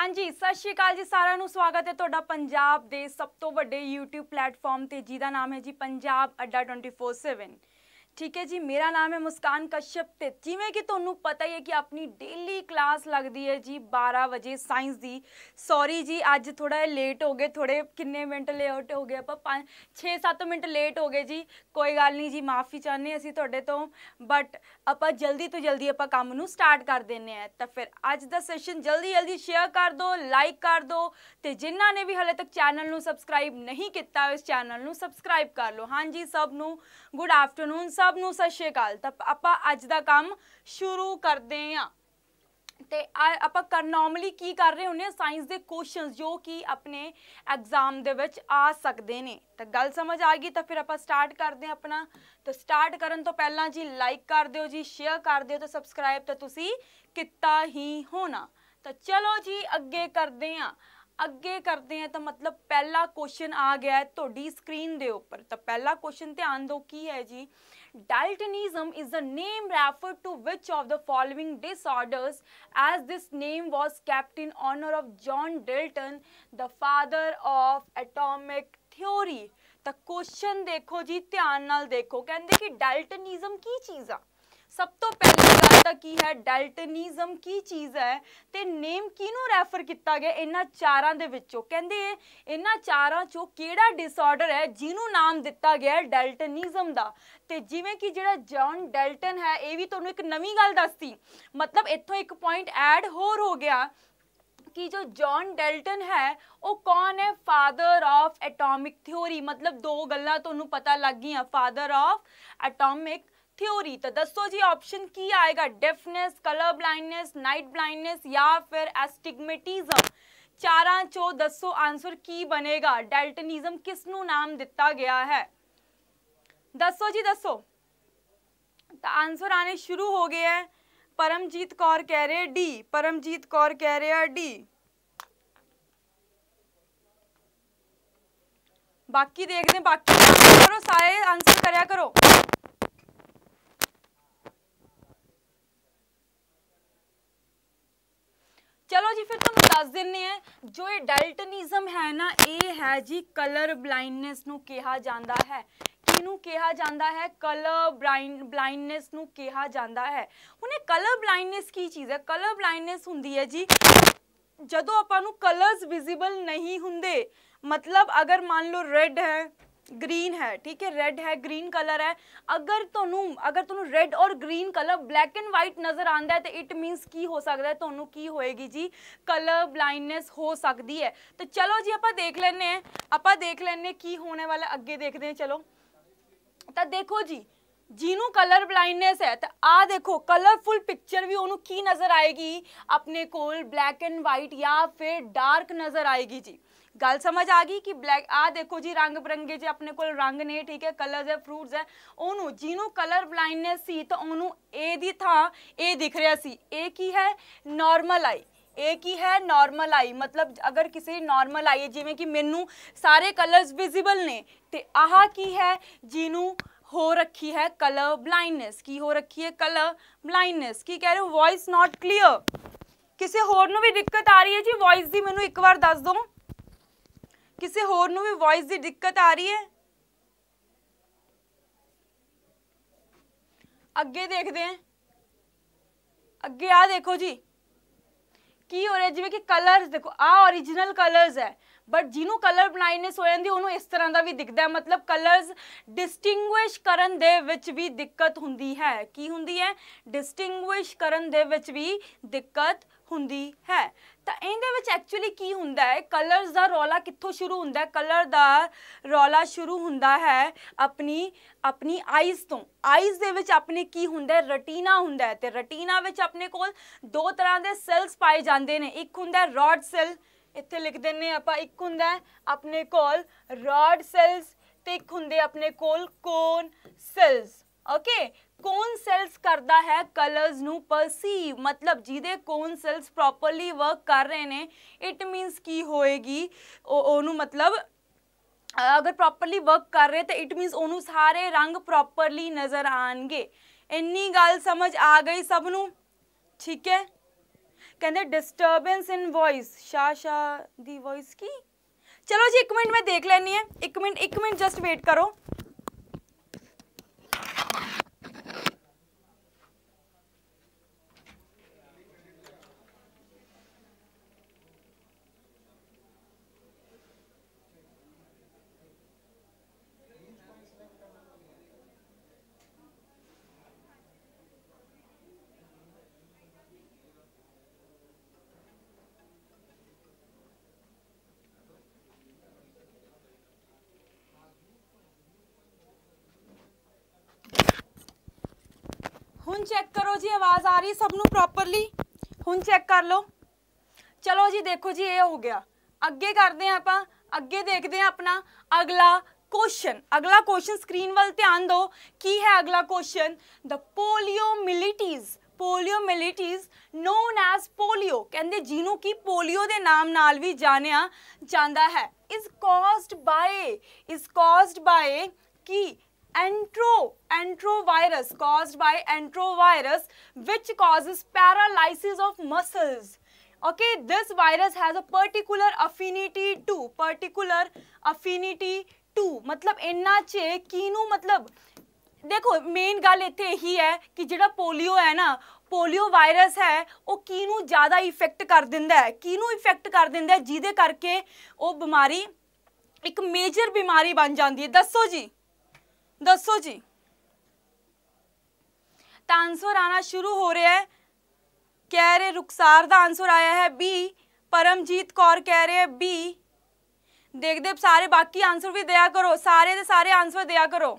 ਹਾਂਜੀ ਸਤਿ ਸ਼੍ਰੀ ਅਕਾਲ ਜੀ ਸਾਰਿਆਂ ਨੂੰ ਸਵਾਗਤ ਹੈ ਤੁਹਾਡਾ ਪੰਜਾਬ ਦੇ ਸਭ ਤੋਂ ਵੱਡੇ YouTube ਪਲੇਟਫਾਰਮ ਤੇ ਜਿਹਦਾ ਨਾਮ ਹੈ ਜੀ ਪੰਜਾਬ ਅੱਡਾ 24/7 ਠੀਕ ਹੈ ਜੀ ਮੇਰਾ ਨਾਮ ਹੈ ਮੁਸਕਾਨ ਕਸ਼ਪ ਤੇ ਜਿਵੇਂ ਕਿ ਤੁਹਾਨੂੰ ਪਤਾ ਹੀ ਹੈ ਕਿ ਆਪਣੀ ਡੇਲੀ ਕਲਾਸ ਲੱਗਦੀ ਹੈ ਜੀ 12 ਵਜੇ ਸਾਇੰਸ ਦੀ ਸੌਰੀ ਜੀ ਅੱਜ ਥੋੜਾ ਲੇਟ ਹੋ ਗਏ ਥੋੜੇ ਕਿੰਨੇ ਮਿੰਟ ਲੇਟ ਹੋ ਗਏ ਆਪਾਂ 6-7 ਮਿੰਟ ਲੇਟ ਹੋ ਗਏ ਜੀ ਕੋਈ ਗੱਲ ਨਹੀਂ ਜੀ ਮਾਫੀ ਚਾਹੁੰਦੇ ਅਸੀਂ ਤੁਹਾਡੇ ਤੋਂ ਬਟ ਆਪਾਂ ਜਲਦੀ ਤੋਂ ਜਲਦੀ ਆਪਾਂ ਕੰਮ ਨੂੰ ਸਟਾਰਟ ਕਰ ਦਿੰਨੇ ਆ ਤਾਂ ਫਿਰ ਅੱਜ ਦਾ ਸੈਸ਼ਨ ਜਲਦੀ ਜਲਦੀ ਸ਼ੇਅਰ ਕਰ ਦਿਓ ਲਾਈਕ ਕਰ ਦਿਓ ਤੇ ਜਿਨ੍ਹਾਂ ਨੇ ਵੀ ਹਲੇ ਤੱਕ ਚੈਨਲ ਨੂੰ ਸਬਸਕ੍ਰਾਈਬ ਨਹੀਂ ਕੀਤਾ ਇਸ ਚੈਨਲ ਨੂੰ ਸਬਸਕ੍ਰਾਈਬ ਕਰ ਲਓ ਹਾਂਜੀ ਸਭ ਨੂੰ ਗੁੱਡ ਆਫਟਰਨੂਨ ਸਭ ਸਭ ਨੂੰ ਸਤਿ ਸ਼੍ਰੀ ਅਕਾਲ ਤਾਂ ਆਪਾਂ ਅੱਜ ਦਾ ਕੰਮ ਸ਼ੁਰੂ ਕਰਦੇ ਆਂ ਤੇ ਆਪਾਂ ਨਾਰਮਲੀ ਕੀ ਕਰ ਰਹੇ ਹੁੰਨੇ ਆ ਸਾਇੰਸ ਦੇ ਕੁਐਸਚਨਸ ਜੋ ਕਿ ਆਪਣੇ ਐਗਜ਼ਾਮ ਦੇ ਵਿੱਚ ਆ ਸਕਦੇ ਨੇ ਤਾਂ ਗੱਲ ਸਮਝ ਆ ਗਈ ਤਾਂ ਫਿਰ ਆਪਾਂ ਸਟਾਰਟ ਕਰਦੇ ਆ ਆਪਣਾ ਤਾਂ ਸਟਾਰਟ ਕਰਨ ਤੋਂ ਪਹਿਲਾਂ ਜੀ ਲਾਈਕ ਕਰ ਦਿਓ ਜੀ ਸ਼ੇਅਰ ਕਰ ਦਿਓ ਤੇ ਸਬਸਕ੍ਰਾਈਬ ਤਾਂ ਤੁਸੀਂ ਕੀਤਾ ਹੀ ਹੋਣਾ ਤਾਂ ਚਲੋ ਜੀ ਅੱਗੇ ਕਰਦੇ ਆ ਅੱਗੇ ਕਰਦੇ ਆ ਤਾਂ ਮਤਲਬ ਪਹਿਲਾ ਕੁਐਸਚਨ ਆ ਗਿਆ ਤੁਹਾਡੀ ਸਕਰੀਨ ਦੇ ਉੱਪਰ ਤਾਂ ਪਹਿਲਾ ਕੁਐਸਚਨ ਧਿਆਨ ਦਿਓ ਕੀ ਹੈ ਜੀ Daltonism is the name referred to which of the following disorders as this name was kept in honor of John Dalton, the father of atomic theory. The question देखो जी ध्यान नाल देखो Daltonism ki डाल्टनिज्म की ਸਭ ਤੋਂ ਪਹਿਲੀ ਗੱਲ ਤਾਂ ਕੀ ਹੈ ਡੈਲਟਨਿਜ਼ਮ ਕੀ ਚੀਜ਼ ਹੈ ਤੇ ਨੇਮ ਕਿਹਨੂੰ ਰੈਫਰ ਕੀਤਾ ਗਿਆ ਇਹਨਾਂ ਚਾਰਾਂ ਦੇ ਵਿੱਚੋਂ ਕਹਿੰਦੇ ਇਹਨਾਂ ਚਾਰਾਂ ਚੋਂ ਕਿਹੜਾ ਡਿਸਆਰਡਰ ਹੈ ਜਿਹਨੂੰ ਨਾਮ ਦਿੱਤਾ ਗਿਆ ਹੈ ਡੈਲਟਨਿਜ਼ਮ ਦਾ ਤੇ ਜਿਵੇਂ ਕਿ ਜਿਹੜਾ ਜੌਨ ਡੈਲਟਨ ਹੈ ਇਹ ਵੀ ਤੁਹਾਨੂੰ ਇੱਕ ਨਵੀਂ ਗੱਲ ਦੱਸਤੀ ਮਤਲਬ ਇੱਥੋਂ ਇੱਕ ਪੁਆਇੰਟ ਐਡ ਹੋਰ ਹੋ ਗਿਆ ਕਿ ਜੋ ਜੌਨ ਡੈਲਟਨ ਹੈ ਉਹ ਕੌਣ ਹੈ ਫਾਦਰ ਆਫ ਐਟੋਮਿਕ ਥਿਉਰੀ ਮਤਲਬ ਦੋ ਗੱਲਾਂ ਤੁਹਾਨੂੰ ਪਤਾ ਲੱਗ ਗਈਆਂ ਫਾਦਰ ਆਫ ਐਟੋਮਿਕ ਥਿਉਰੀ ਤਾਂ ਦੱਸੋ ਜੀ ਆਪਸ਼ਨ ਕੀ ਆਏਗਾ deafness colour blindness night blindness ਜਾਂ ਫਿਰ एस्टिग्मेटिज्म ਚਾਰਾਂ ਚੋਂ ਦੱਸੋ ਆਨਸਰ ਕੀ ਬਨੇਗਾ ਡੈਲਟਨਿਜ਼ਮ ਕਿਸ ਨੂੰ ਨਾਮ ਦਿੱਤਾ ਗਿਆ ਹੈ ਦੱਸੋ ਜੀ ਦੱਸੋ ਤਾਂ ਆਨਸਰ ਆਨੇ ਸ਼ੁਰੂ ਹੋ ਗਏ ਹੈ ਪਰਮਜੀਤ ਕੌਰ ਕਹਿ ਰਹੇ ਡੀ ਪਰਮਜੀਤ ਕੌਰ ਕਹਿ ਰਿਹਾ ਡੀ ਬਾਕੀ ਦੇਖਦੇ ਬਾਕੀ ਕਰੋ ਸਾਰੇ ਆਨਸਰ ਕਰਿਆ ਕਰੋ ਚਲੋ ਜੀ ਫਿਰ ਤੁਹਾਨੂੰ ਦੱਸ ਦਿੰਨੇ ਆ ਜੋ ਇਹ ਡਲਟਨਿਜ਼ਮ ਹੈ ਨਾ ਇਹ ਹੈ ਜੀ ਕਲਰ ਬਲਾਈਂਡਨੈਸ ਨੂੰ ਕਿਹਾ ਜਾਂਦਾ ਹੈ ਕਿਹਨੂੰ ਕਿਹਾ ਜਾਂਦਾ ਹੈ ਕਲਰ ਬਲਾਈਂਡਨੈਸ ਨੂੰ ਕਿਹਾ ਜਾਂਦਾ ਹੈ ਹੁਣ ਇਹ ਕਲਰ ਬਲਾਈਂਡਨੈਸ ਕੀ ਚੀਜ਼ ਹੈ ਕਲਰ ਬਲਾਈਂਡਨੈਸ ਹੁੰਦੀ ਹੈ ਜੀ ਜਦੋਂ ਆਪਾਂ ਨੂੰ ਕਲਰਸ ਵਿਜ਼ੀਬਲ ਨਹੀਂ ਹੁੰਦੇ ਮਤਲਬ ਅਗਰ ਮੰਨ ਲਓ ਰੈੱਡ ਹੈ ਗ੍ਰੀਨ ਹੈ ਠੀਕ ਹੈ ਰੈੱਡ ਹੈ ਗ੍ਰੀਨ ਕਲਰ ਹੈ ਅਗਰ ਤੁਹਾਨੂੰ ਅਗਰ ਤੁਹਾਨੂੰ ਰੈੱਡ ਔਰ green colour black and white ਨਜ਼ਰ ਆਂਦਾ ਹੈ ਤੇ ਇਟ ਮੀਨਸ ਕੀ ਹੋ ਸਕਦਾ ਹੈ ਤੁਹਾਨੂੰ ਕੀ ਹੋਏਗੀ ਜੀ ਕਲਰ ਬਲਾਈਂਡਨੈਸ ਹੋ ਸਕਦੀ ਹੈ ਤੇ ਚਲੋ ਜੀ ਆਪਾਂ ਦੇਖ ਲੈਨੇ ਆ ਆਪਾਂ ਦੇਖ ਲੈਨੇ ਕੀ ਹੋਣੇ ਵਾਲਾ ਅੱਗੇ ਦੇਖਦੇ ਆ ਚਲੋ ਤਾਂ ਦੇਖੋ ਜੀ ਜਿਹਨੂੰ ਕਲਰ ਬਲਾਈਂਡਨੈਸ ਹੈ ਤਾਂ ਆ ਦੇਖੋ ਕਲਰਫੁਲ ਪਿਕਚਰ ਵੀ ਉਹਨੂੰ ਕੀ ਨਜ਼ਰ ਆਏਗੀ ਆਪਣੇ ਕੋਲ ਬਲੈਕ ਐਂਡ ਵਾਈਟ ਜਾਂ ਫਿਰ ਡਾਰਕ ਨਜ਼ਰ ਆਏਗੀ ਜੀ ਗੱਲ ਸਮਝ ਆ ਗਈ ਕਿ ਬਲੈਕ ਆ ਦੇਖੋ ਜੀ ਰੰਗ ਬਰੰਗੇ ਜੇ ਆਪਣੇ ਕੋਲ ਰੰਗ ਨੇ ਠੀਕ ਹੈ ਕਲਰਸ ਹੈ ਫਰੂਟਸ ਹੈ ਉਹਨੂੰ ਜਿਹਨੂੰ ਕਲਰ ਬਲਾਈਂਡਨੈਸ ਸੀ ਤਾਂ ਉਹਨੂੰ ਇਹ ਦੀ ਥਾਂ ਇਹ ਦਿਖ ਰਿਹਾ ਸੀ ਇਹ ਕੀ ਹੈ ਨਾਰਮਲ ਆਈ ਇਹ ਕੀ ਹੈ ਨਾਰਮਲ ਆਈ ਮਤਲਬ ਅਗਰ ਕਿਸੇ ਨਾਰਮਲ ਆਈ ਜਿਵੇਂ ਕਿ ਮੈਨੂੰ ਸਾਰੇ ਕਲਰਸ ਵਿਜ਼ੀਬਲ ਨੇ ਤੇ ਆਹ ਕੀ ਹੈ ਜਿਹਨੂੰ ਹੋ ਰੱਖੀ ਹੈ ਕਲਰ ਬਲਾਈਂਡਨੈਸ ਕੀ ਹੋ ਰੱਖੀ ਹੈ ਕਲਰ ਬਲਾਈਂਡਨੈਸ ਕੀ ਕਹਿ ਰਹੇ ਹੋ ਵੌਇਸ ਨਾਟ ਕਲੀਅਰ ਕਿਸੇ ਹੋਰ ਨੂੰ ਵੀ ਦਿੱਕਤ ਆ ਰਹੀ ਹੈ ਜੀ ਵੌਇਸ ਦੀ ਮੈਨੂੰ ਇੱਕ ਵਾਰ ਦੱਸ ਦਿਓ ਕਿਸੇ ਹੋਰ ਨੂੰ ਵੀ ਵੌਇਸ ਦੀ ਦਿੱਕਤ ਆ ਰਹੀ ਹੈ ਅੱਗੇ ਦੇਖਦੇ ਹਾਂ ਅੱਗੇ ਆ ਦੇਖੋ ਜੀ ਕੀ ਹੋ ਰਿਹਾ ਜਿਵੇਂ ਕਿ ਕਲਰਸ ਦੇਖੋ ਆ origignal ਕਲਰਸ ਹੈ ਬਟ ਜਿਹਨੂੰ ਕਲਰ ਬਲਾਈਂਡ ਨੇ ਸੋਇਆਂ ਦੀ ਉਹਨੂੰ ਇਸ ਤਰ੍ਹਾਂ ਦਾ ਵੀ ਦਿਖਦਾ ਹੈ ਮਤਲਬ ਕਲਰਸ ਡਿਸਟਿੰਗੁਇਸ਼ ਕਰਨ ਦੇ ਵਿੱਚ ਵੀ ਦਿੱਕਤ ਹੁੰਦੀ ਹੈ ਕੀ ਹੁੰਦੀ ਹੈ ਡਿਸਟਿੰਗੁਇਸ਼ ਕਰਨ ਦੇ ਵਿੱਚ ਵੀ ਦਿੱਕਤ ਹੁੰਦੀ ਹੈ ਤਾਂ ਇਹਦੇ ਵਿੱਚ ਐਕਚੁਅਲੀ ਕੀ ਹੁੰਦਾ ਹੈ ਕਲਰਸ ਦਾ ਰੌਲਾ ਕਿੱਥੋਂ ਸ਼ੁਰੂ ਹੁੰਦਾ ਹੈ ਕਲਰ ਦਾ ਰੌਲਾ ਸ਼ੁਰੂ ਹੁੰਦਾ ਹੈ ਆਪਣੀ ਆਪਣੀ ਆਈਜ਼ ਤੋਂ ਆਈਜ਼ ਦੇ ਵਿੱਚ ਆਪਣੇ ਕੀ ਹੁੰਦਾ ਹੈ ਰਟੀਨਾ ਹੁੰਦਾ ਹੈ ਤੇ ਰਟੀਨਾ ਵਿੱਚ ਆਪਣੇ ਕੋਲ ਦੋ ਤਰ੍ਹਾਂ ਦੇ ਸੈਲਸ ਪਾਏ ਜਾਂਦੇ ਨੇ ਇੱਕ ਹੁੰਦਾ ਰੌਡ ਸੈਲ ਇੱਥੇ ਲਿਖ ਦਿੰਨੇ ਆਪਾਂ ਇੱਕ ਹੁੰਦਾ ਆਪਣੇ ਕੋਲ ਰੌਡ ਸੈਲਸ ਤੇ ਇੱਕ ਹੁੰਦੇ ਆਪਣੇ ਕੋਲ cone cells okay cone cells ਕਰਦਾ ਹੈ ਕਲਰਸ ਨੂੰ ਪਰਸੀਵ ਮਤਲਬ ਜਿਹਦੇ ਕੌਨ ਸੈਲਸ ਪ੍ਰੋਪਰਲੀ ਵਰਕ ਕਰ ਰਹੇ ਨੇ ਇਟ ਮੀਨਸ ਕੀ ਹੋਏਗੀ ਉਹਨੂੰ ਮਤਲਬ ਅਗਰ ਪ੍ਰੋਪਰਲੀ ਵਰਕ ਕਰ ਰਹੇ ਤਾਂ ਇਟ ਮੀਨਸ ਉਹਨੂੰ ਸਾਰੇ ਰੰਗ ਪ੍ਰੋਪਰਲੀ ਨਜ਼ਰ ਆਣਗੇ ਇੰਨੀ ਗੱਲ ਸਮਝ ਆ ਗਈ ਸਭ ਨੂੰ ਠੀਕ ਹੈ ਕਹਿੰਦੇ ਡਿਸਟਰਬੈਂਸ ਇਨ ਵੌਇਸ ਸ਼ਾਸ਼ਾ ਦੀ ਵੌਇਸ ਕੀ ਚਲੋ ਜੀ 1 ਮਿੰਟ ਮੈਂ ਦੇਖ ਲੈਣੀ ਹੈ 1 ਮਿੰਟ 1 ਮਿੰਟ ਜਸਟ ਵੇਟ ਕਰੋ ਹੁਣ ਚੈੱਕ ਕਰੋ ਜੀ ਆਵਾਜ਼ ਆ ਰਹੀ ਸਭ ਨੂੰ ਪ੍ਰੋਪਰਲੀ ਹੁਣ ਚੈੱਕ ਕਰ ਲਓ ਚਲੋ ਜੀ ਦੇਖੋ ਜੀ ਇਹ ਹੋ ਗਿਆ ਅੱਗੇ ਕਰਦੇ ਆ ਆਪਾਂ ਅੱਗੇ ਦੇਖਦੇ ਆ ਆਪਣਾ ਅਗਲਾ ਕੁਐਸਚਨ ਅਗਲਾ ਕੁਐਸਚਨ ਸਕਰੀਨ ਵੱਲ ਧਿਆਨ ਦਿਓ ਕੀ ਹੈ ਅਗਲਾ question the poliomyelitis myelitis known as polio ਕਹਿੰਦੇ ਜਿਹਨੂੰ ਕੀ ਪੋਲੀਓ ਦੇ ਨਾਮ ਨਾਲ ਵੀ ਜਾਣਿਆ ਜਾਂਦਾ ਹੈ is caused by is caused by ਕੀ entro enterovirus caused by enterovirus which causes paralysis of muscles okay this virus has a particular affinity to particular affinity to matlab ਇੰਨਾ ਚੇ ਕਿਨੂੰ ਮਤਲਬ ਦੇਖੋ ਮੇਨ ਗੱਲ ਇੱਥੇ ਇਹੀ ਹੈ ਕਿ ਜਿਹੜਾ ਪੋਲੀਓ ਹੈ ਨਾ ਪੋਲੀਓ ਵਾਇਰਸ ਹੈ ਉਹ ਕਿਨੂੰ ਜ਼ਿਆਦਾ ਇਫੈਕਟ ਕਰ ਦਿੰਦਾ ਹੈ ਕਿਨੂੰ ਇਫੈਕਟ ਕਰ ਦਿੰਦਾ ਹੈ ਜਿਹਦੇ ਕਰਕੇ ਉਹ ਬਿਮਾਰੀ ਇੱਕ ਮੇਜਰ ਬਿਮਾਰੀ ਬਣ ਜਾਂਦੀ ਹੈ ਦੱਸੋ ਜੀ ਦੱਸੋ ਜੀ ਤਾਂ ਆਨਸਰ ਆਣਾ ਸ਼ੁਰੂ ਹੋ ਰਿਹਾ ਹੈ ਕਹਿ ਰਹੇ ਰੁਕਸਾਰ ਦਾ ਆਨਸਰ ਆਇਆ ਹੈ ਬੀ ਪਰਮਜੀਤ ਕੌਰ ਕਹਿ ਰਹੇ ਬੀ ਦੇਖਦੇ ਸਾਰੇ ਬਾਕੀ ਆਨਸਰ ਵੀ ਦਿਆ ਕਰੋ ਸਾਰੇ ਦੇ ਸਾਰੇ ਆਨਸਰ ਦਿਆ ਕਰੋ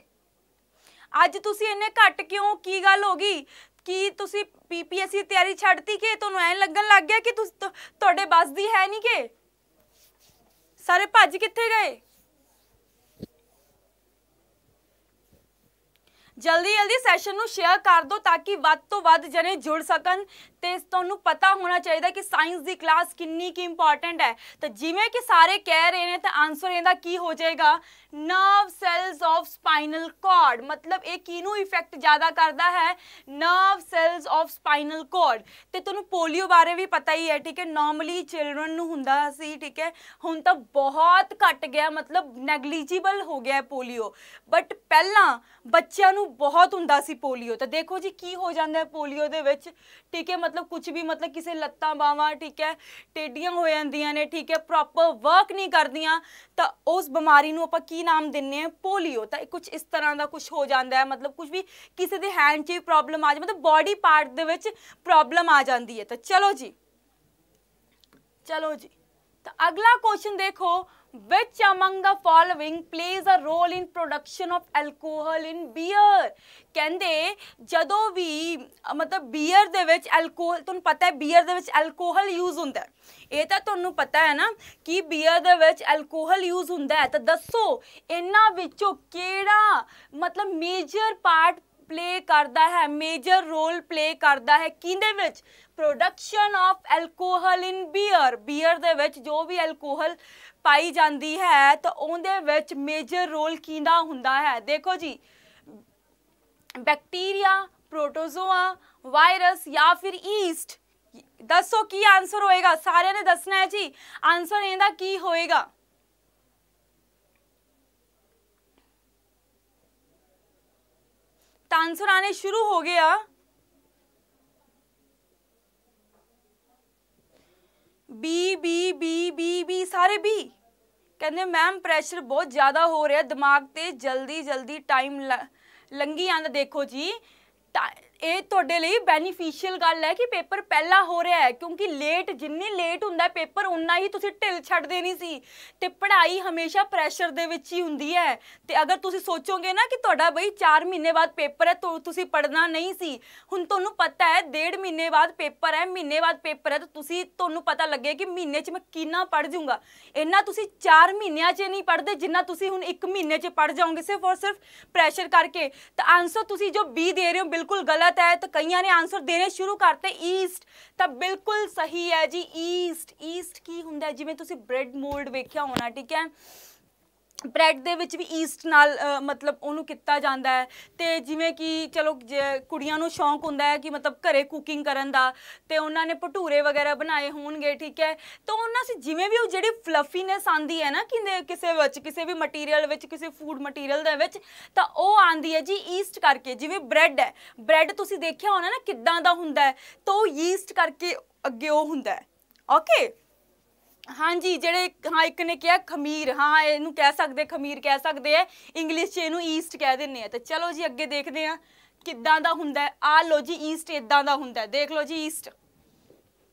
ਅੱਜ ਤੁਸੀਂ ਇੰਨੇ ਘੱਟ ਕਿਉਂ ਕੀ ਗੱਲ ਹੋ ਗਈ ਕੀ ਤੁਸੀਂ ਪੀਪੀਐਸਸੀ ਤਿਆਰੀ ਛੱਡਤੀ ਕਿ ਤੁਹਾਨੂੰ ਐਂ ਲੱਗਣ ਲੱਗ ਗਿਆ ਕਿ ਤੁਹਾਡੇ ਬਸ ਦੀ ਹੈ ਨਹੀਂ ਕਿ ਸਾਰੇ ਭੱਜ ਕਿੱਥੇ ਗਏ ਜਲਦੀ ਜਲਦੀ ਸੈਸ਼ਨ ਨੂੰ ਸ਼ੇਅਰ ਕਰ ਦਿਓ ਤਾਂ ਕਿ ਵੱਧ ਤੋਂ ਵੱਧ ਜਣੇ ਜੁੜ ਸਕਣ ਤੇ ਤੁਹਾਨੂੰ ਪਤਾ ਹੋਣਾ ਚਾਹੀਦਾ ਕਿ ਸਾਇੰਸ ਦੀ ਕਲਾਸ ਕਿੰਨੀ ਕੀ ਇੰਪੋਰਟੈਂਟ ਹੈ ਤਾਂ ਜਿਵੇਂ ਕਿ ਸਾਰੇ ਕਹਿ ਰਹੇ ਨੇ ਤਾਂ ਆਨਸਰ ਇਹਦਾ ਕੀ ਹੋ ਜਾਏਗਾ nerve cells of spinal cord ਮਤਲਬ ਇਹ ਕਿਨੂੰ ਇਫੈਕਟ ਜ਼ਿਆਦਾ ਕਰਦਾ ਹੈ nerve cells of spinal cord ਤੇ ਤੁਹਾਨੂੰ ਪੋਲੀਓ ਬਾਰੇ ਵੀ ਪਤਾ ਹੀ ਹੈ ਠੀਕ ਹੈ ਨਾਰਮਲੀ ਚਿਲड्रन ਨੂੰ ਹੁੰਦਾ ਸੀ ਠੀਕ ਹੈ ਹੁਣ ਤਾਂ ਬਹੁਤ ਘਟ ਗਿਆ ਮਤਲਬ ਨੈਗਲੀਜੀਬਲ ਹੋ ਗਿਆ ਪੋਲੀਓ ਬਟ ਪਹਿਲਾਂ ਬੱਚਿਆਂ ਨੂੰ ਬਹੁਤ ਹੁੰਦਾ ਸੀ ਪੋਲੀਓ ਤਾਂ ਦੇਖੋ ਜੀ ਕੀ ਹੋ ਜਾਂਦਾ ਹੈ ਪੋਲੀਓ ਦੇ ਵਿੱਚ ਠੀਕ ਹੈ ਮਤਲਬ ਕੁਝ ਵੀ ਮਤਲਬ ਕਿਸੇ ਲੱਤਾਂ ਬਾਹਾਂ ਠੀਕ ਹੈ ਟੇਡੀਆਂ ਹੋ ਜਾਂਦੀਆਂ ਨੇ ਠੀਕ ਹੈ ਪ੍ਰੋਪਰ ਵਰਕ ਨਹੀਂ ਕਰਦੀਆਂ ਤਾਂ ਉਸ ਬਿਮਾਰੀ ਨੂੰ ਆਪਾਂ ਕੀ ਨਾਮ ਦਿੰਨੇ ਆ ਪੋਲੀਓ ਤਾਂ ਕੁਝ ਇਸ ਤਰ੍ਹਾਂ ਦਾ ਕੁਝ ਹੋ ਜਾਂਦਾ ਹੈ ਮਤਲਬ ਕੁਝ ਵੀ ਕਿਸੇ ਦੇ ਹੈਂਡ 'ਚ ਪ੍ਰੋਬਲਮ ਆ ਜਾ ਮਤਲਬ ਬਾਡੀ ਪਾਰਟ ਦੇ ਵਿੱਚ ਪ੍ਰੋਬਲਮ ਆ ਜਾਂਦੀ ਹੈ ਤਾਂ ਚਲੋ ਜੀ ਚਲੋ ਜੀ ਤਾਂ ਅਗਲਾ ਕੁਐਸਚਨ ਦੇਖੋ Which among the following plays a role in production of alcohol in beer? ਕਹਿੰਦੇ ਜਦੋਂ ਵੀ ਮਤਲਬ ਬੀਅਰ ਦੇ ਵਿੱਚ ਐਲਕੋਹਲ ਤੁਹਾਨੂੰ ਪਤਾ ਹੈ ਬੀਅਰ ਦੇ ਵਿੱਚ ਐਲਕੋਹਲ ਯੂਜ਼ ਹੁੰਦਾ ਇਹ ਤਾਂ ਤੁਹਾਨੂੰ ਪਤਾ ਹੈ ਨਾ ਕਿ ਬੀਅਰ ਦੇ ਵਿੱਚ ਐਲਕੋਹਲ ਯੂਜ਼ ਹੁੰਦਾ ਹੈ ਤਾਂ ਦੱਸੋ ਇਹਨਾਂ ਵਿੱਚੋਂ ਕਿਹੜਾ ਮਤਲਬ ਮੇਜਰ ਪਾਰਟ ਪਲੇ ਕਰਦਾ ਹੈ ਮੇਜਰ ਰੋਲ ਪਲੇ ਕਰਦਾ ਹੈ ਕਿੰਦੇ ਵਿੱਚ production of alcohol in beer beer ਦੇ ਵਿੱਚ ਜੋ ਵੀ ਐਲਕੋਹਲ ਪਾਈ ਜਾਂਦੀ ਹੈ ਤਾਂ ਉਹਦੇ ਵਿੱਚ ਮੇਜਰ ਰੋਲ ਕਿੰਦਾ ਹੁੰਦਾ ਹੈ ਦੇਖੋ ਜੀ ਬੈਕਟੀਰੀਆ ਪ੍ਰੋਟੋਜ਼ੋਆ ਵਾਇਰਸ ਜਾਂ ਫਿਰ ਈਸਟ ਦੱਸੋ ਕੀ ਆਨਸਰ ਹੋਏਗਾ ਸਾਰਿਆਂ ਨੇ ਦੱਸਣਾ ਹੈ ਜੀ ਆਨਸਰ ਇਹਦਾ ਕੀ ਹੋਏਗਾ ਤਾਂ ਆਨਸਰ ਆਨੇ ਸ਼ੁਰੂ ਹੋ ਗਿਆ B B B B B ਸਾਰੇ ਬੀ ਕਹਿੰਦੇ ਮੈਮ ਪ੍ਰੈਸ਼ਰ ਬਹੁਤ ਜ਼ਿਆਦਾ ਹੋ ਰਿਹਾ ਦਿਮਾਗ ਤੇ ਜਲਦੀ ਜਲਦੀ ਟਾਈਮ ਲੰਗੀ ਜਾਂਦਾ ਦੇਖੋ ਜੀ ਇਹ ਤੁਹਾਡੇ ਲਈ ਬੈਨੀਫੀਸ਼ੀਅਲ ਗੱਲ ਹੈ ਕਿ ਪੇਪਰ ਪਹਿਲਾਂ ਹੋ ਰਿਹਾ ਹੈ ਕਿਉਂਕਿ ਲੇਟ ਜਿੰਨੇ ਲੇਟ ਹੁੰਦਾ ਪੇਪਰ ਉਨਾ ਹੀ ਤੁਸੀਂ ਢਿੱਲ ਛੱਡ ਦੇਣੀ ਸੀ ਤੇ ਪੜ੍ਹਾਈ ਹਮੇਸ਼ਾ ਪ੍ਰੈਸ਼ਰ ਦੇ ਵਿੱਚ ਹੀ ਹੁੰਦੀ ਹੈ ਤੇ ਅਗਰ ਤੁਸੀਂ ਸੋਚੋਗੇ ਨਾ ਕਿ ਤੁਹਾਡਾ ਬਈ 4 ਮਹੀਨੇ ਬਾਅਦ ਪੇਪਰ ਹੈ ਤਾਂ ਤੁਸੀਂ ਪੜ੍ਹਨਾ ਨਹੀਂ ਸੀ ਹੁਣ ਤੁਹਾਨੂੰ ਪਤਾ ਹੈ 1.5 ਮਹੀਨੇ ਬਾਅਦ ਪੇਪਰ ਹੈ ਮਹੀਨੇ ਬਾਅਦ ਪੇਪਰ ਹੈ ਤਾਂ ਤੁਸੀਂ ਤੁਹਾਨੂੰ ਪਤਾ ਲੱਗੇ ਕਿ ਮਹੀਨੇ 'ਚ ਮੈਂ ਕਿੰਨਾ ਪੜ੍ਹ ਜਾਊਂਗਾ ਇੰਨਾ ਤੁਸੀਂ 4 ਮਹੀਨਿਆਂ 'ਚ ਨਹੀਂ ਪੜ੍ਹਦੇ ਜਿੰਨਾ ਤੁਸੀਂ ਹੁਣ 1 ਮਹੀਨੇ 'ਚ ਪੜ੍ਹ ਜਾਓਗੇ ਸਿਰਫ ਔਰ ਸਿਰਫ ਪ੍ਰੈਸ਼ਰ ਕਰਕੇ ਤਾਂ ਆਨਸਰ ਤੁਸੀਂ ਜੋ B ਦੇ ਰਹੇ ਹੋ ਬਿਲਕੁਲ ਗਲਤ ਤਹਿਤ ਕਈਆਂ ਨੇ ਆਨਸਰ ਦੇਣੇ ਸ਼ੁਰੂ ਕਰਤੇ ਈਸਟ ਤਾਂ ਬਿਲਕੁਲ ਸਹੀ ਹੈ ਜੀ ਈਸਟ ਈਸਟ ਕੀ ਹੁੰਦਾ ਜਿਵੇਂ ਤੁਸੀਂ ਬ੍ਰੈਡ ਮੋਲਡ ਵੇਖਿਆ ਹੋਣਾ ਠੀਕ ਹੈ ਬ੍ਰੈਡ ਦੇ ਵਿੱਚ ਵੀ ਈਸਟ ਨਾਲ ਮਤਲਬ ਉਹਨੂੰ ਕੀਤਾ ਜਾਂਦਾ ਹੈ ਤੇ ਜਿਵੇਂ ਕਿ ਚਲੋ ਕੁੜੀਆਂ ਨੂੰ ਸ਼ੌਂਕ ਹੁੰਦਾ ਹੈ ਕਿ ਮਤਲਬ ਘਰੇ ਕੁਕਿੰਗ ਕਰਨ ਦਾ ਤੇ ਉਹਨਾਂ ਨੇ ਭਟੂਰੇ ਵਗੈਰਾ ਬਣਾਏ ਹੋਣਗੇ ਠੀਕ ਹੈ ਤਾਂ ਉਹਨਾਂ ਸੇ ਜਿਵੇਂ ਵੀ ਉਹ ਜਿਹੜੀ ਫਲਫੀਨੈਸ ਆਂਦੀ ਹੈ ਨਾ ਕਿ ਕਿਸੇ ਵਿੱਚ ਕਿਸੇ ਵੀ ਮਟੀਰੀਅਲ ਵਿੱਚ ਕਿਸੇ ਫੂਡ ਮਟੀਰੀਅਲ ਦੇ ਵਿੱਚ ਤਾਂ ਉਹ ਆਂਦੀ ਹੈ ਜੀ ਈਸਟ ਕਰਕੇ ਜਿਵੇਂ ਬ੍ਰੈਡ ਹੈ ਬ੍ਰੈਡ ਤੁਸੀਂ ਦੇਖਿਆ ਹੋਣਾ ਨਾ ਕਿੱਦਾਂ ਦਾ ਹੁੰਦਾ ਹੈ ਤਾਂ ਉਹ ਈਸਟ ਕਰਕੇ ਅੱਗੇ ਉਹ ਹੁੰਦਾ ਹੈ ਓਕੇ ਹਾਂਜੀ ਜਿਹੜੇ ਹਾਂ ਇੱਕ ਨੇ ਕਿਹਾ ਖਮੀਰ ਹਾਂ ਇਹਨੂੰ ਕਹਿ ਸਕਦੇ ਖਮੀਰ ਕਹਿ ਸਕਦੇ ਆ ਇੰਗਲਿਸ਼ 'ਚ ਇਹਨੂੰ ਈਸਟ ਕਹਿ ਦਿੰਨੇ ਆ ਤੇ ਚਲੋ ਜੀ ਅੱਗੇ ਦੇਖਦੇ ਆ ਕਿੱਦਾਂ ਦਾ ਹੁੰਦਾ ਆ ਲੋ ਜੀ ਈਸਟ ਇਦਾਂ ਦਾ ਹੁੰਦਾ ਦੇਖ ਲੋ ਜੀ ਈਸਟ